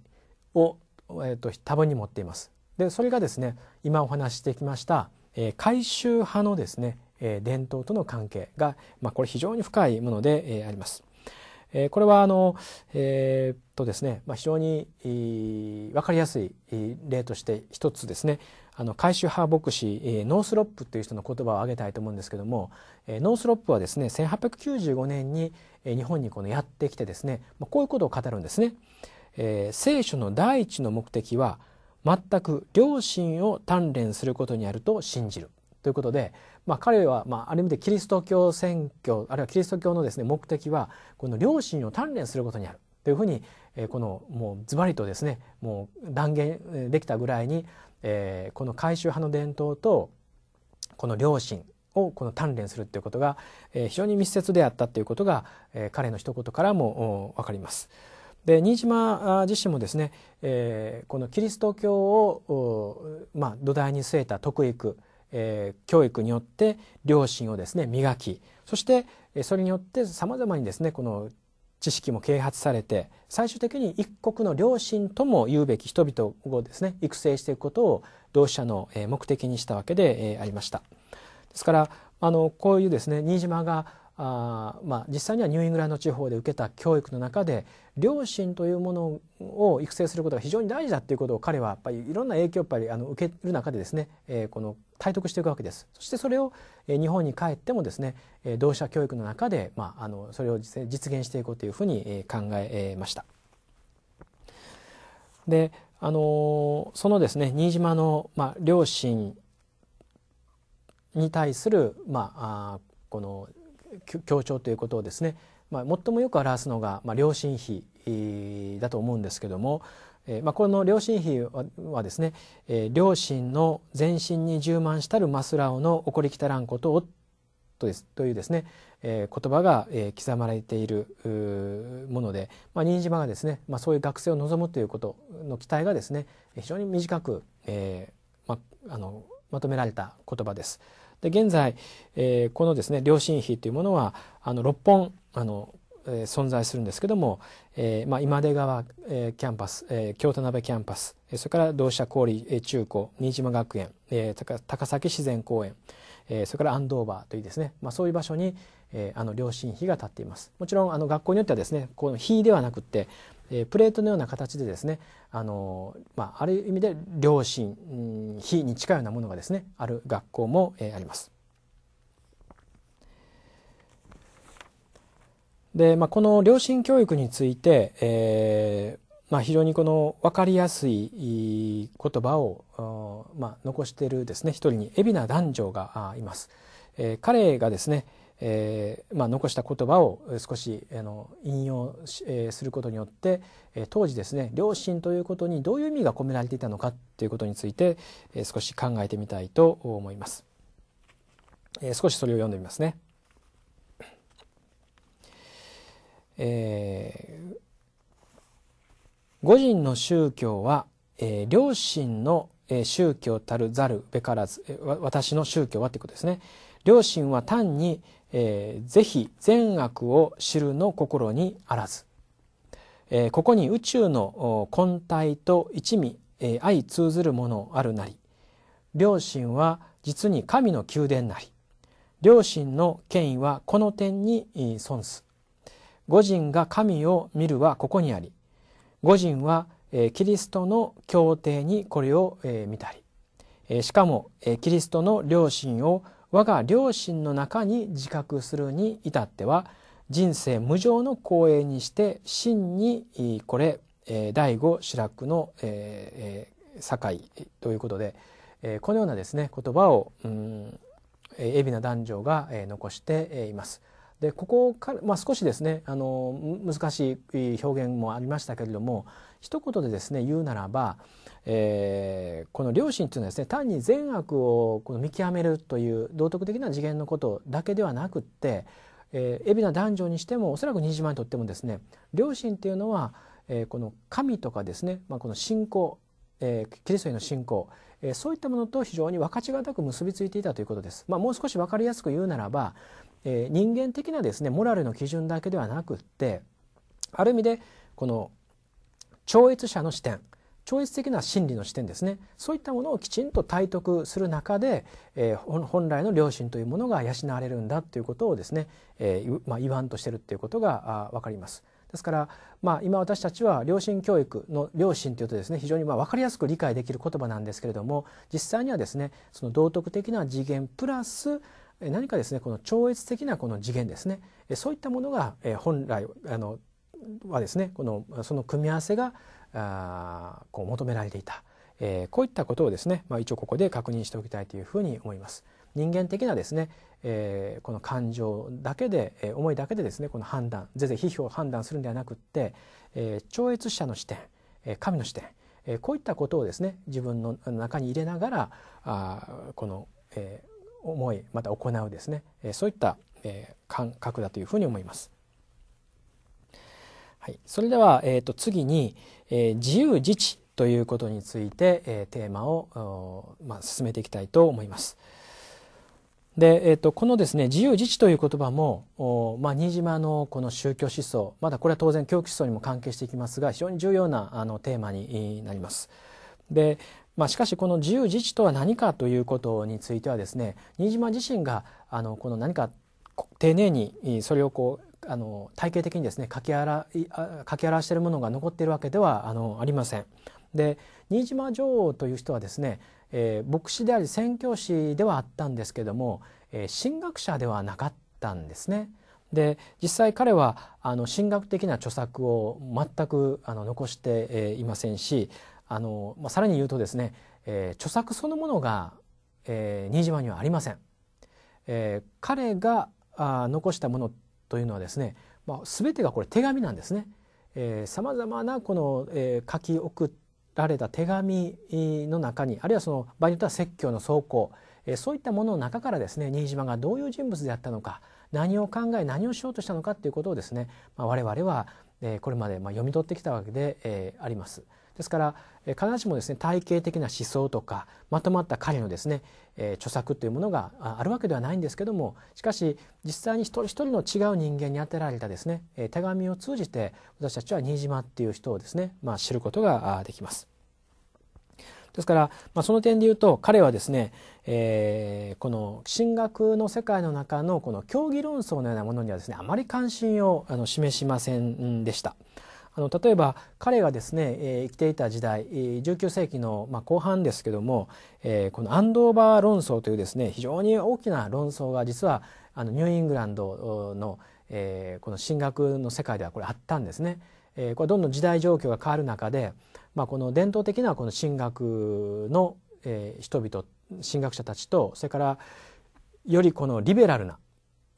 を、えーと、多分に持っています。でそれがですね今お話してきました、えー、派のですね、えー、伝統との関係が、まあ、これ非常に深いもので、えー、あります。えー、これはあの、えー、とですね、まあ、非常に、えー、分かりやすい例として一つですね、あの回収派牧師、えー、ノースロップという人の言葉を挙げたいと思うんですけども、えー、ノースロップはですね1895年に、えー、日本にこのやってきてですね、まあ、こういうことを語るんですね。えー、聖書の第一の目的は全く良心を鍛錬することにあると信じるということで、まあ、彼は、まあ、ある意味でキリスト教宣教あるいはキリスト教のですね目的はこの良心を鍛錬することにあるというふうに、このもうズバリとですねもう断言できたぐらいに、この改宗派の伝統とこの良心をこの鍛錬するということが、非常に密接であったということが、彼の一言からも分かります。で新島自身もですね、このキリスト教を、まあ、土台に据えた特育、教育によって良心をですね磨きそしてそれによってさまざまにですねこの知識も啓発されて最終的に一国の良心とも言うべき人々をですね育成していくことを同志社の目的にしたわけでありました。ですからあのこういうですね新島があまあ、実際にはニューイングランド地方で受けた教育の中で良心というものを育成することが非常に大事だということを彼はやっぱりいろんな影響をやっぱりあの受ける中でですね、えー、この体得していくわけですそしてそれを日本に帰ってもですね同社教育の中で、まあ、あのそれを実現していこうというふうに考えました。であのそのですね新島の、まあ、両親に対する、まあ、この協調ということをですね、まあ、最もよく表すのが、まあ、良心比だと思うんですけどもえー、まあ、この両親費はですね、えー、良心の全身に充満したるマスラオの起こりきたらんことをとですというですね、えー、言葉が、え刻まれているもので、まあ、新島がですね、まあ、そういう学生を望むということの期待がですね非常に短く、えまあのまとめられた言葉です。で現在、えこのですね良心碑というものはあの六本あのえー、存在するんですけども、えーまあ、今出川、えー、キャンパス、えー、京田鍋キャンパス、えそれから同志社郡、え中高新島学園、えー、高崎自然公園、えー、それからアンドーバーというですね、まあ、そういう場所に、えー、あの両親碑が立っていますもちろんあの学校によってはですねこの碑ではなくて、えー、プレートのような形でですねあの、まあ、ある意味で両親うん、碑に近いようなものがですねある学校も、えー、あります。で、まあ、この良心教育について、えーまあ、非常にこの分かりやすい言葉を、まあ、残しているですね一人に海老名男女がいます、えー、彼がですね、えーまあ、残した言葉を少しあの引用し、えー、することによって、えー、当時ですね良心ということにどういう意味が込められていたのかということについて、えー、少し考えてみたいと思います、えー、少しそれを読んでみますね「えー、五人の宗教は、えー、両親の宗教たるざるべからず、私の宗教はということですね。両親は単に、えー、ぜひ善悪を知るの心にあらず。えー、ここに宇宙の根体と一味、えー、相通ずるものあるなり、両親は実に神の宮殿なり、両親の権威はこの点に損す。五人が神を見るはここにあり五人は、キリストの協定にこれを、見たり、しかも、キリストの良心を我が良心の中に自覚するに至っては人生無常の光栄にして真にこれ、第五志らくの、境堺ということで、このようなですね言葉を、海老名男女が、残しています。でここから、まあ、少しですねあの難しい表現もありましたけれども一言でですね言うならば、えー、この良心というのはですね単に善悪をこの見極めるという道徳的な次元のことだけではなくって、海老名男女にしてもおそらく新島にとってもですね良心というのは、えー、この神とかですね、まあ、この信仰、えー、キリストへの信仰そういったものと非常に分かちがたく結びついていたということです。まあ、もう少し分かりやすく言うならば、えー、人間的なですねモラルの基準だけではなくってある意味でこの超越者の視点超越的な真理の視点ですねそういったものをきちんと体得する中で、えー、本来の良心というものが養われるんだということをですね、えーまあ、言わんとしてるっていうことが分かります。ですから、まあ、今私たちは良心教育の良心というとですね非常にまあ分かりやすく理解できる言葉なんですけれども実際にはですねその道徳的な次元プラス何かですねこの超越的なこの次元ですねそういったものが本来あのはですねこのその組み合わせがあこう求められていた、えー、こういったことをですね、まあ、一応ここで確認しておきたいというふうに思います。人間的なですね、えー、この感情だけで、えー、思いだけでですねこの判断是々非評を判断するんではなくって、えー、超越者の視点、えー、神の視点、えー、こういったことをですね自分の中に入れながらあこの、えー、思いまた行うですねそういった感覚だというふうに思います。はい、それでは、えー、と次に、え自由自治ということについて、えテーマを、まあ、進めていきたいと思います。で、えー、とこのですね自由自治という言葉も、まあ、新島のこの宗教思想まだこれは当然教育思想にも関係していきますが非常に重要なあのテーマになります。でまあ、しかしこの自由自治とは何かということについてはですね新島自身があのこの何か丁寧にそれをこうあの体系的にですね書き表書き表しているものが残っているわけではあのありません。で新島女王という人はですね、えー、牧師であり宣教師ではあったんですけども、えー、神学者ではなかったんですね。で実際彼はあの神学的な著作を全くあの残して、えいませんしあの、まあ、さらに言うとですね、えー、著作そのものが、えー、新島にはありません。えー、彼があ残したものというのはですね、まあ、全てがこれ手紙なんですね。さまざまなこの、えー、書き送られた手紙の中にあるいはその場合によっては説教の草稿、えー、そういったものの中からですね新島がどういう人物であったのか何を考え何をしようとしたのかということをですね、まあ、我々は、えー、これまでまあ読み取ってきたわけで、えー、あります。ですから必ずしもですね体系的な思想とかまとまった彼のですね著作というものがあるわけではないんですけどもしかし実際に一人一人の違う人間に当てられたですね手紙を通じて私たちは新島っていう人をですね、まあ、知ることができます。ですから、まあ、その点で言うと彼はですね、えー、この神学の世界の中のこの教義論争のようなものにはですねあまり関心をあの示しませんでした。あの例えば彼がですね、えー、生きていた時代19世紀の、まあ、後半ですけども、えー、このアンドーバー論争というですね非常に大きな論争が実はあのニューイングランドの、えー、この進学の世界ではこれあったんですね。えー、これどんどん時代状況が変わる中で、まあ、この伝統的なこの進学の、えー、人々進学者たちとそれからよりこのリベラルな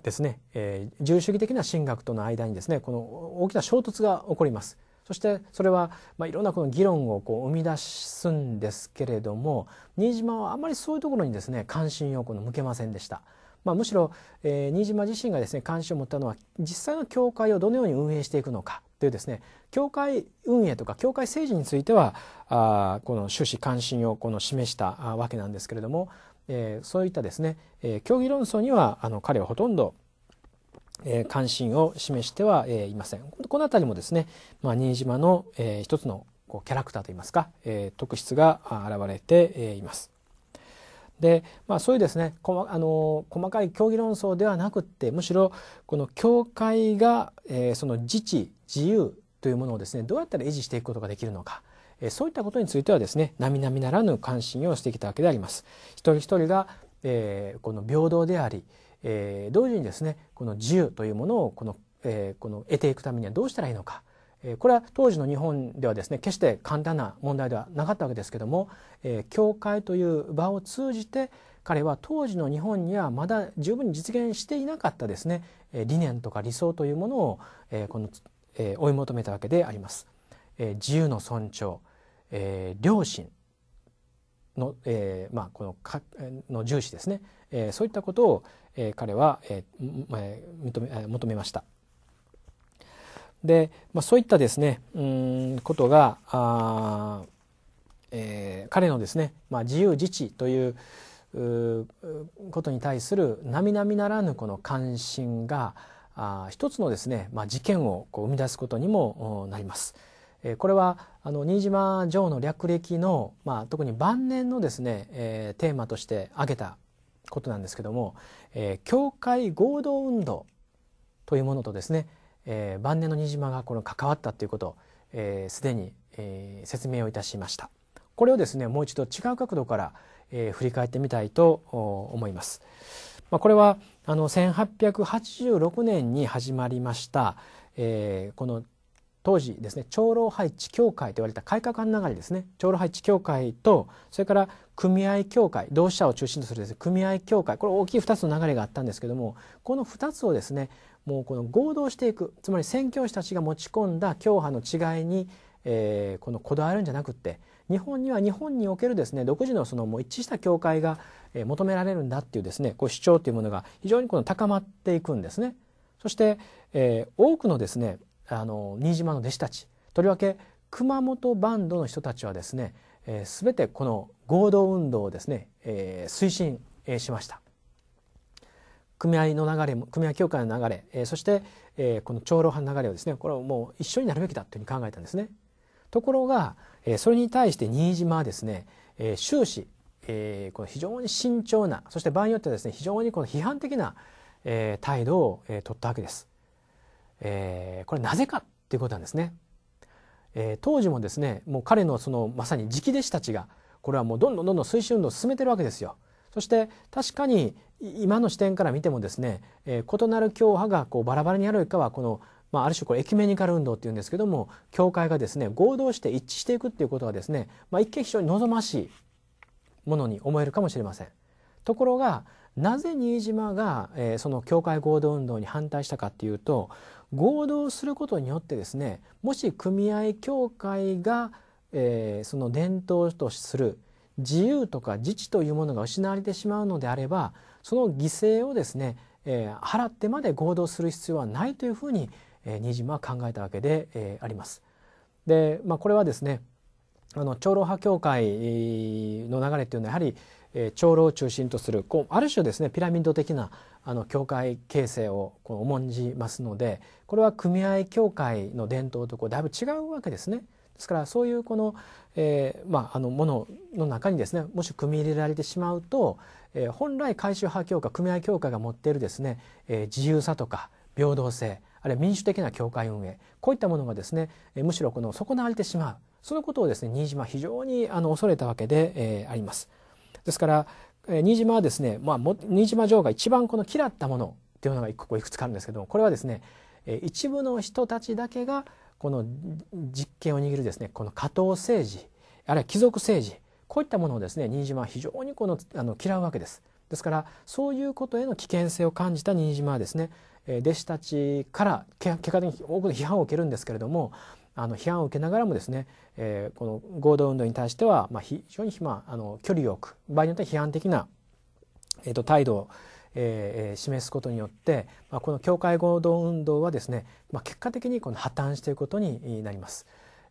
ですね、えー、自由主義的な神学との間にですねこの大きな衝突が起こります。そしてそれは、まあ、いろんなこの議論をこう生み出すんですけれども新島はあんまりそういうところにですね関心をこの向けませんでした。まあ、むしろ、えー、新島自身がですね関心を持ったのは実際の教会をどのように運営していくのかというですね教会運営とか教会政治についてはあこの趣旨関心をこの示したわけなんですけれどもえー、そういったですね、えー、競技論争にはあの彼はほとんど、えー、関心を示しては、えー、いません。この辺りもですね、まあ、新島の、えー、一つのこうキャラクターといいますか、えー、特質が現れて、えー、います。で、まあ、そういうですね細あの細かい競技論争ではなくってむしろこの教会が、えー、その自治自由というものをですねどうやったら維持していくことができるのかそういったことについてはですね並々ならぬ関心をしてきたわけであります。一人一人が、えー、この平等であり、えー、同時にですねこの自由というものをこの,、えー、この得ていくためにはどうしたらいいのか。えこれは当時の日本ではですね決して簡単な問題ではなかったわけですけども、えー、教会という場を通じて彼は当時の日本にはまだ十分に実現していなかったですね理念とか理想というものを、えー、この、えー、追い求めたわけであります。自由の尊重えー、良心の,、えーまあ、このかの重視ですね、えー、そういったことを、えー、彼は、えーえー、認め求めました。で、まあ、そういったですねうんことがあ、えー、彼のですね、まあ、自由自治ということに対する並々ならぬこの関心があ一つのですね、まあ、事件をこう生み出すことにもなります。えー、これはあの新島城の略歴の、まあ、特に晩年のですね、えー、テーマとして挙げたことなんですけども、えー、教会合同運動というものとですね、えー、晩年の新島がこの関わったということすで、えー、に、えー、説明をいたしましたこれをですねもう一度違う角度から、えー、振り返ってみたいと思います、まあ、これはあの1886年に始まりました、えー、この当時ですね長老配置協会と言われた改革案の流れですね長老配置協会とそれから組合協会同志社を中心とするです、ね、組合協会これ大きい2つの流れがあったんですけどもこの2つをですねもうこの合同していくつまり宣教師たちが持ち込んだ教派の違いに、えー、このこだわるんじゃなくって日本には日本におけるですね独自のそのもう一致した教会が求められるんだっていうですねこう主張というものが非常にこの高まっていくんですね。そして、えー、多くのですねあの新島の弟子たちとりわけ熊本バンドの人たちはですね、えー、全てこの合同運動をですね、えー、推進、えしました。組合の流れも組合協会の流れ、えー、そして、えー、この長老派の流れをですねこれはもう一緒になるべきだというふうに考えたんですね。ところが、えー、それに対して新島はですね、えー、終始、えー、この非常に慎重なそして場合によってはですね非常にこの批判的な、えー、態度を、えー、取ったわけです。えー、これなぜかっていうことなんですね。えー、当時もですねもう彼のそのまさに直弟子たちがこれはもうどんどんどんどん推進運動を進めてるわけですよ。そして確かに今の視点から見てもですね、えー、異なる教派がこうバラバラにあるよりかはこの、まあ、ある種これエキメニカル運動っていうんですけども教会がですね合同して一致していくっていうことはですね、まあ、一見非常に望ましいものに思えるかもしれません。ところがなぜ新島が、えー、その教会合同運動に反対したかっていうと合同することによってですねもし組合協会が、えー、その伝統とする自由とか自治というものが失われてしまうのであればその犠牲をですね、えー、払ってまで合同する必要はないというふうに、えー、新島は考えたわけで、えー、あります。で、まあ、これはですねあの長老派教会の流れというのはやはりえ長老を中心とするこうある種ですねピラミッド的なあの教会形成をこう重んじますのでこれは組合教会の伝統とこうだいぶ違うわけですね。ですからそういうこの,、えー、まあ、あのものの中にですねもし組み入れられてしまうと、えー、本来改宗派教会組合教会が持っているですね、えー、自由さとか平等性あるいは民主的な教会運営こういったものがですね、えむしろこの損なわれてしまうそのことをですね新島非常にあの恐れたわけで、えあります。ですから新島はですね、まあ、新島城が一番この嫌ったものっていうのがいくつかあるんですけどもこれはですね一部の人たちだけがこの実権を握るですねこの加藤政治あるいは貴族政治こういったものをですね新島は非常にこのあの嫌うわけです。ですからそういうことへの危険性を感じた新島はですね弟子たちから結果的に多くの批判を受けるんですけれどもあの批判を受けながらもですね、えー、この合同運動に対しては、まあ、非常に、まあ、あの距離を置く場合によっては批判的な、えー、と態度を、えー、示すことによって、まあ、この教会合同運動はですね、まあ、結果的にこの破綻していくことになります。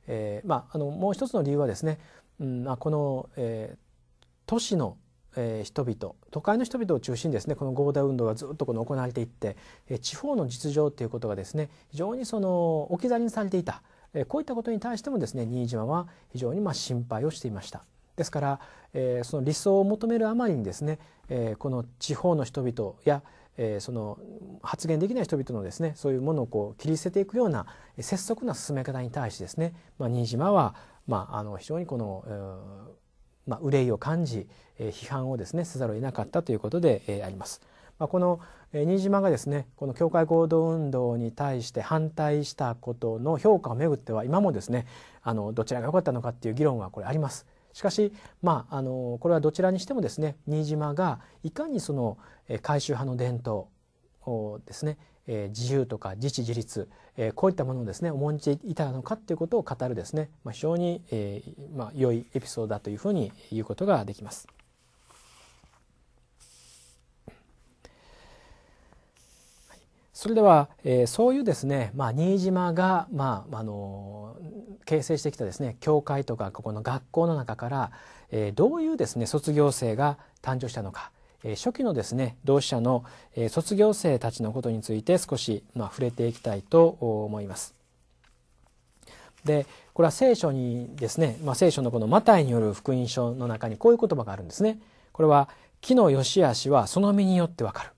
えーまあ、あのもう一つの理由はですね、うんまあ、この、えー、都市のえー、人々都会の人々を中心にですねこの合田運動がずっとこの行われていって、えー、地方の実情ということがですね非常にその置き去りにされていた、えこういったことに対してもですね新島は非常にま心配をしていました。ですから、えその理想を求めるあまりにですね、えこの地方の人々や、えその発言できない人々のですねそういうものをこう切り捨てていくような拙速な進め方に対してですね、まあ、新島は、まあ、あの非常にこの、えーまあ、憂いを感じ、え批判をですねせざるを得なかったということで、えあります。まあ、この新島がですねこの教会行動運動に対して反対したことの評価をめぐっては今もですねあのどちらが良かったのかっていう議論はこれあります。しかし、まあ、あのこれはどちらにしてもですね新島がいかにその改宗派の伝統をですね自由とか自治自立こういったものをですね重んじていたのかということを語るですね、まあ、非常に、良いエピソードだというふうに言うことができます。それでは、えー、そういうですね、まあ、新島が、まああの形成してきたですね教会とかここの学校の中から、えー、どういうですね卒業生が誕生したのか、えー、初期のですね同志社の、え卒業生たちのことについて少し、まあ、触れていきたいと思います。でこれは聖書にですね、まあ、聖書のこのマタイによる福音書の中にこういう言葉があるんですね。これは木の良し悪しはその身によってわかる。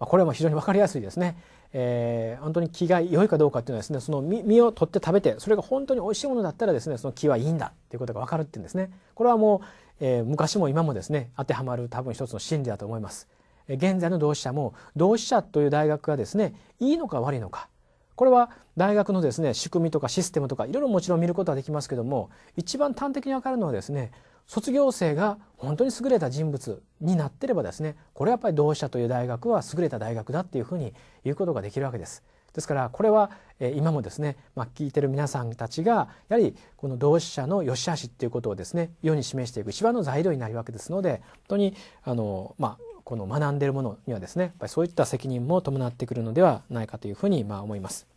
まこれも非常に分かりやすいですね。えー、本当に気が良いかどうかっていうのはですねその実を取って食べてそれが本当に美味しいものだったらですねその気はいいんだっていうことが分かるっていうんですねこれはもう、えー、昔も今もですね当てはまる多分一つの真理だと思います、え現在の同志社も同志社という大学がですねいいのか悪いのかこれは大学のですね仕組みとかシステムとかいろいろもちろん見ることはできますけども一番端的に分かるのはですね卒業生が本当に優れた人物になってればですねこれやっぱり同志社という大学は優れた大学だっていうふうに言うことができるわけです。ですからこれは今もですね、まあ、聞いてる皆さんたちがやはりこの同志社の良し悪しっていうことをですね世に示していく一番の材料になるわけですので本当にあの、まあ、この学んでいるものにはですねやっぱりそういった責任も伴ってくるのではないかというふうにまあ思います。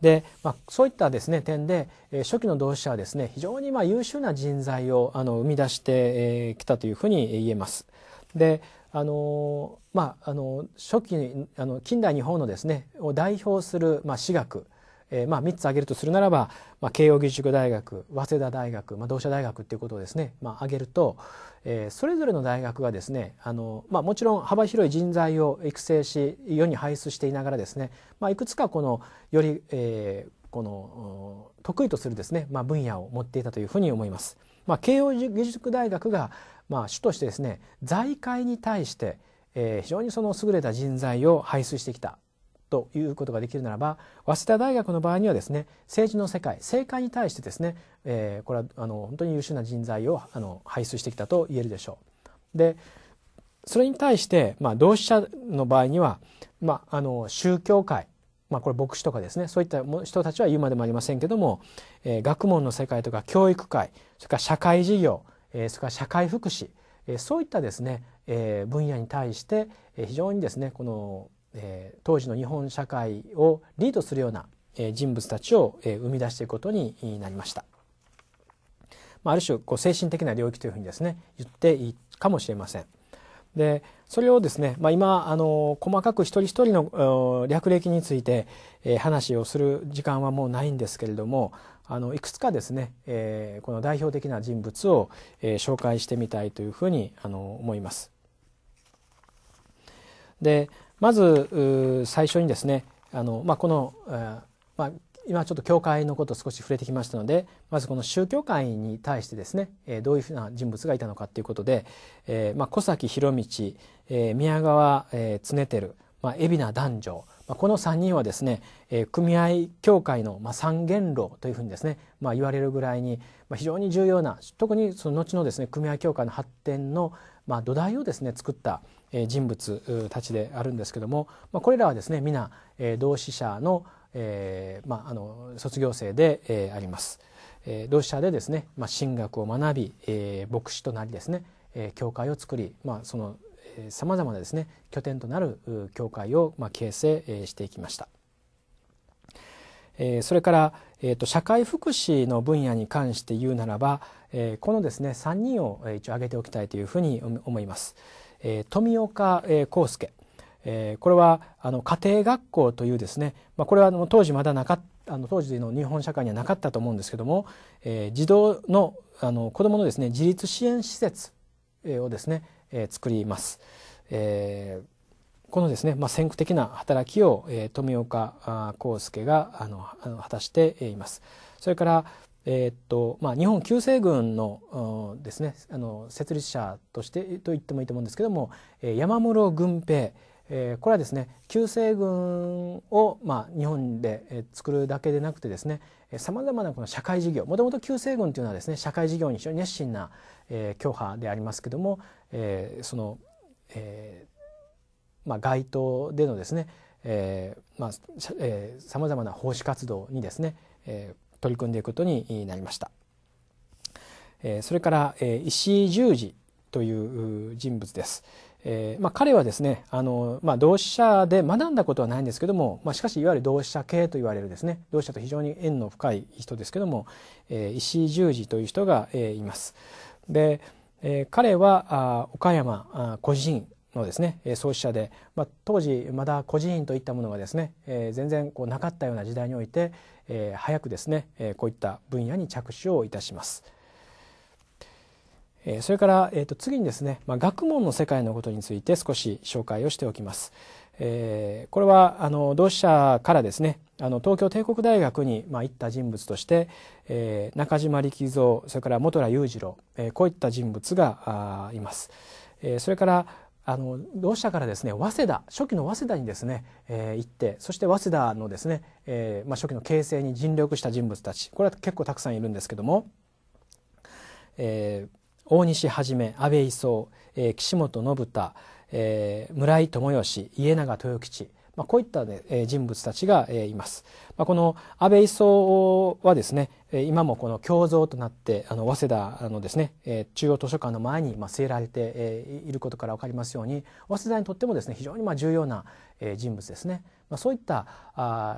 で、まあ、そういったですね点で、え初期の同志社はですね非常にまあ優秀な人材をあの生み出してきたというふうに言えます。であのまあ、あの初期あの近代日本のですねを代表する、まあ、私学えー、まあ、3つ挙げるとするならば、まあ、慶應義塾大学早稲田大学、まあ、同志社大学っていうことをですね、まあ、挙げると、えー、それぞれの大学がですねあの、まあ、もちろん幅広い人材を育成し世に輩出していながらですね、まあ、いくつかこのより、えー、この得意とするですね、まあ、分野を持っていたというふうに思います。まあ、慶應義塾大学が、まあ、主としてですね財界に対して、えー、非常にその優れた人材を輩出してきたということができるならば早稲田大学の場合にはですね政治の世界政界に対してですね、えー、これはあの本当に優秀な人材をあの輩出してきたと言えるでしょう。でそれに対して、まあ、同志社の場合には、まあ、あの宗教界、まあ、これ牧師とかですねそういった人たちは言うまでもありませんけども、えー、学問の世界とか教育界それから社会事業、えー、それから社会福祉、えー、そういったですね、えー、分野に対して、え非常にですねこのえ当時の日本社会をリードするような、え人物たちを、え生み出していくことになりました。まあ、る種こう精神的な領域というふうにですね言っていいかもしれません。でそれをですね、まあ、今あの細かく一人一人の略歴について、え話をする時間はもうないんですけれどもあのいくつかですね、えこの代表的な人物を、え紹介してみたいというふうにあの思います。でまず最初にですねあの、まあ、この、えー、まあ、今ちょっと教会のことを少し触れてきましたのでまずこの宗教界に対してですね、えー、どういうふうな人物がいたのかということで、えー、まあ、小崎博道、えー、宮川、えー、常照、まあ、海老名男女、まあ、この3人はですね、えー、組合協会の、まあ、三元老というふうにですね、まあ、言われるぐらいに、まあ、非常に重要な特にその後のですね組合協会の発展の、まあ、土台をですね作った人物たちであるんですけどもまあ、これらはですね皆え同志社の,、えーまあ、あの卒業生で、えー、あります。え同志社でですね、まあ、神学を学び、えー、牧師となりですね、えー、教会を作り、まあ、そのさまざまなですね拠点となる教会を、まあ、形成えしていきました。えー、それから、えーと、社会福祉の分野に関して言うならば、えー、このですね3人をえ一応挙げておきたいというふうに思います。え富岡、え康介、えこれはあの家庭学校というですね、まあ、これはあの当時まだなかあの当時の日本社会にはなかったと思うんですけども、え児童のあの子どものですね自立支援施設をですね、え作ります。えこのですね、まあ、先駆的な働きを、え富岡康介があの果たしています。それから、えー、っとまあ、日本旧制軍のです、ね、あの設立者としてと言ってもいいと思うんですけども、山室軍平、えー、これはですね旧制軍を、まあ、日本で、作るだけでなくてですねさまざまなこの社会事業もともと旧制軍というのはですね社会事業に非常に熱心な、えー、教派でありますけども、えー、その、えーまあ、街頭でのですねさまざ、まえー、な奉仕活動にですね、えー取り組んでいくことになりました。それから石井十字という人物です。えー、まあ、彼はですねあの、まあ、同志社で学んだことはないんですけども、まあ、しかしいわゆる同志社系と言われるですね同志社と非常に縁の深い人ですけども、えー、石井十次という人が、えー、います。で、え彼はあ岡山あ孤児院のですね創始者で、まあ、当時まだ孤児院といったものがですね、え全然こうなかったような時代において、えー、早くですね、えー、こういった分野に着手をいたします。えー、それから、えー、と次にですね、まあ、学問の世界のことについて少し紹介をしておきます。えー、これはあの同志社からですねあの東京帝国大学に、まあ、行った人物として、えー、中島力蔵それから本良裕次郎、えー、こういった人物があいます。えー、それからあの同社からですね早稲田初期の早稲田にですね、えー、行ってそして早稲田のですね、えーまあ、初期の形成に尽力した人物たちこれは結構たくさんいるんですけども、えー、大西はじめ安倍磯、えー、岸本信太、えー、村井智義家永豊吉、まあ、こういったねえー、人物たちが、えー、います。まあ、この安倍磯はですね今もこの胸像となってあの早稲田のですね中央図書館の前に据えられていることから分かりますように早稲田にとってもですね非常にまあ重要な人物ですね。まあ、そういった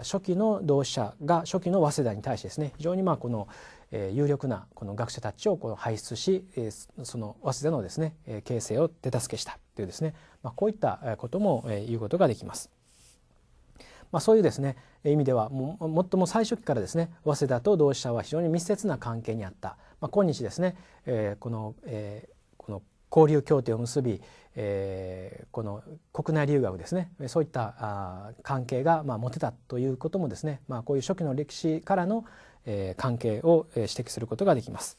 初期の同志社が初期の早稲田に対してですね非常にまあこの有力なこの学者たちをこの輩出しその早稲田のですね形成を手助けしたというですね、まあ、こういったことも言うことができます。まあ、そういうですね意味ではも最も最初期からですね早稲田と同志社は非常に密接な関係にあった、まあ、今日ですね、えー、この、えー、この交流協定を結び、えー、この国内留学ですねそういったあ関係が、まあ、持てたということもですね、まあ、こういう初期の歴史からの、えー、関係を指摘することができます。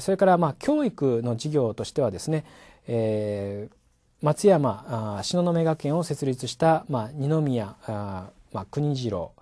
それから、まあ、教育の事業としてはですね、えー松山あ篠宮学園を設立した、まあ、二宮あ、まあ、国次郎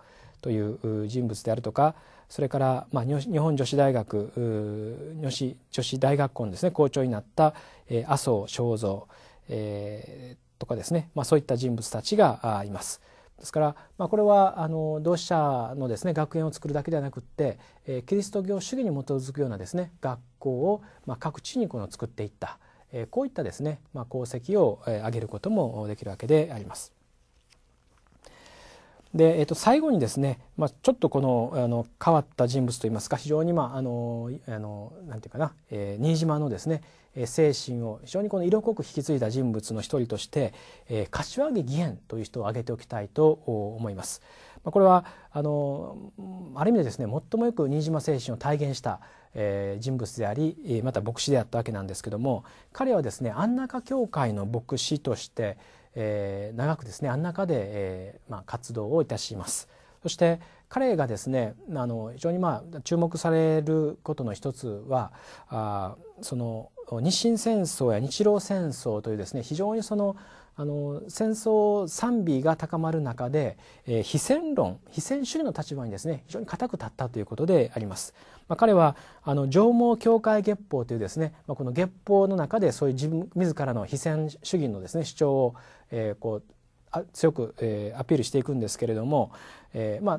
という人物であるとかそれから、まあ、日本女子大学女子女子大学校のです、ね、校長になった、えー、麻生正蔵、えー、とかですね、まあ、そういった人物たちがあいます。ですから、まあ、これはあの同志社のですね学園を作るだけではなくって、えー、キリスト教主義に基づくようなですね学校を、まあ、各地にこの作っていった。えこういったですね、まあ、功績を、え上げることもできるわけであります。で、えっと、最後にですね、まあ、ちょっとこのあの変わった人物といいますか非常にまああのあのなんていうかな、えー、新島のですね精神を非常にこの色濃く引き継いだ人物の一人として、えー、柏木義彦という人を挙げておきたいと思います。まあ、これはあのある意味でですね最もよく新島精神を体現したえー、人物でありまた牧師であったわけなんですけども彼はですね安中教会の牧師として、えー、長くですね安中で、えーまあ、活動をいたします。そして彼がですねあの非常にまあ注目されることの一つはあその日清戦争や日露戦争というですね非常にそのあの戦争賛美が高まる中で、えー、非戦論非戦主義の立場にですね非常に固く立ったということであります、まあ、彼はあの上毛教会月報というですね、まあ、この月報の中でそういう自分自らの非戦主義のですね主張を、えー、こうあ強く、えー、アピールしていくんですけれども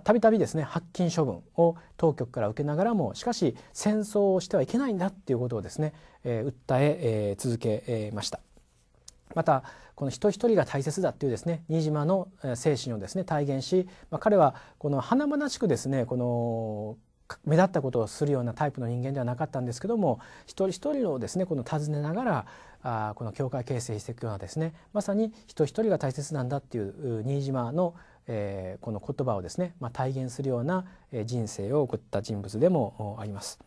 たびたびですね発禁処分を当局から受けながらもしかし戦争をしてはいけないんだっていうことをですね、えー、訴ええー、続けました。またこの人一人が大切だっていうですね新島の精神をですね体現し、まあ、彼はこの華々しくですねこの目立ったことをするようなタイプの人間ではなかったんですけども一人一人をですねこの尋ねながらあこの教会形成していくようなですねまさに人一人が大切なんだっていう新島の、えー、この言葉をですね、まあ、体現するような人生を送った人物でもあります。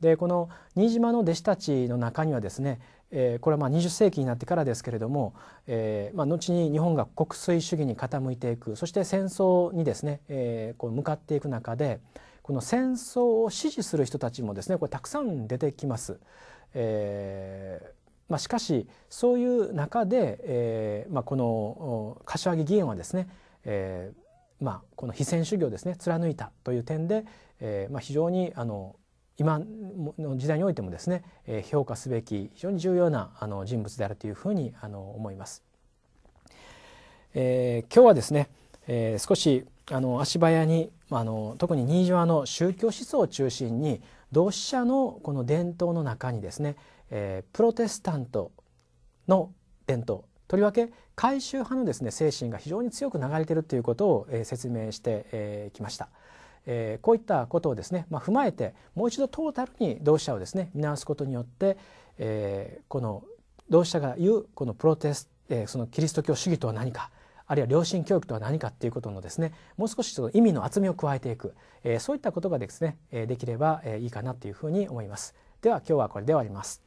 でこの新島の弟子たちの中にはですねこれはまあ20世紀になってからですけれども、えまあ、後に日本が国粋主義に傾いていくそして戦争にですね、えこう向かっていく中でこの戦争を支持する人たちもですねこれたくさん出てきます。えまあ、しかしそういう中で、えまあ、この柏木議員はですね、えまあ、この非戦主義をですね貫いたという点で、えまあ、非常にあの今の時代においてもですね評価すべき非常に重要なあの人物であるというふうにあの思います。えー、今日はですね、えー、少しあの足早にあの特に新島の宗教思想を中心に同志社のこの伝統の中にですね、えー、プロテスタントの伝統とりわけ改宗派のですね精神が非常に強く流れているということを、えー、説明して、えー、きました。えー、こういったことをですね、まあ、踏まえてもう一度トータルに同志社をですね見直すことによって、えー、この同志社が言うこのプロテス、えー、そのキリスト教主義とは何かあるいは良心教育とは何かっていうことのですねもう少しその意味の厚みを加えていく、えー、そういったことがですねできればいいかなというふうに思います。では今日はこれで終わります。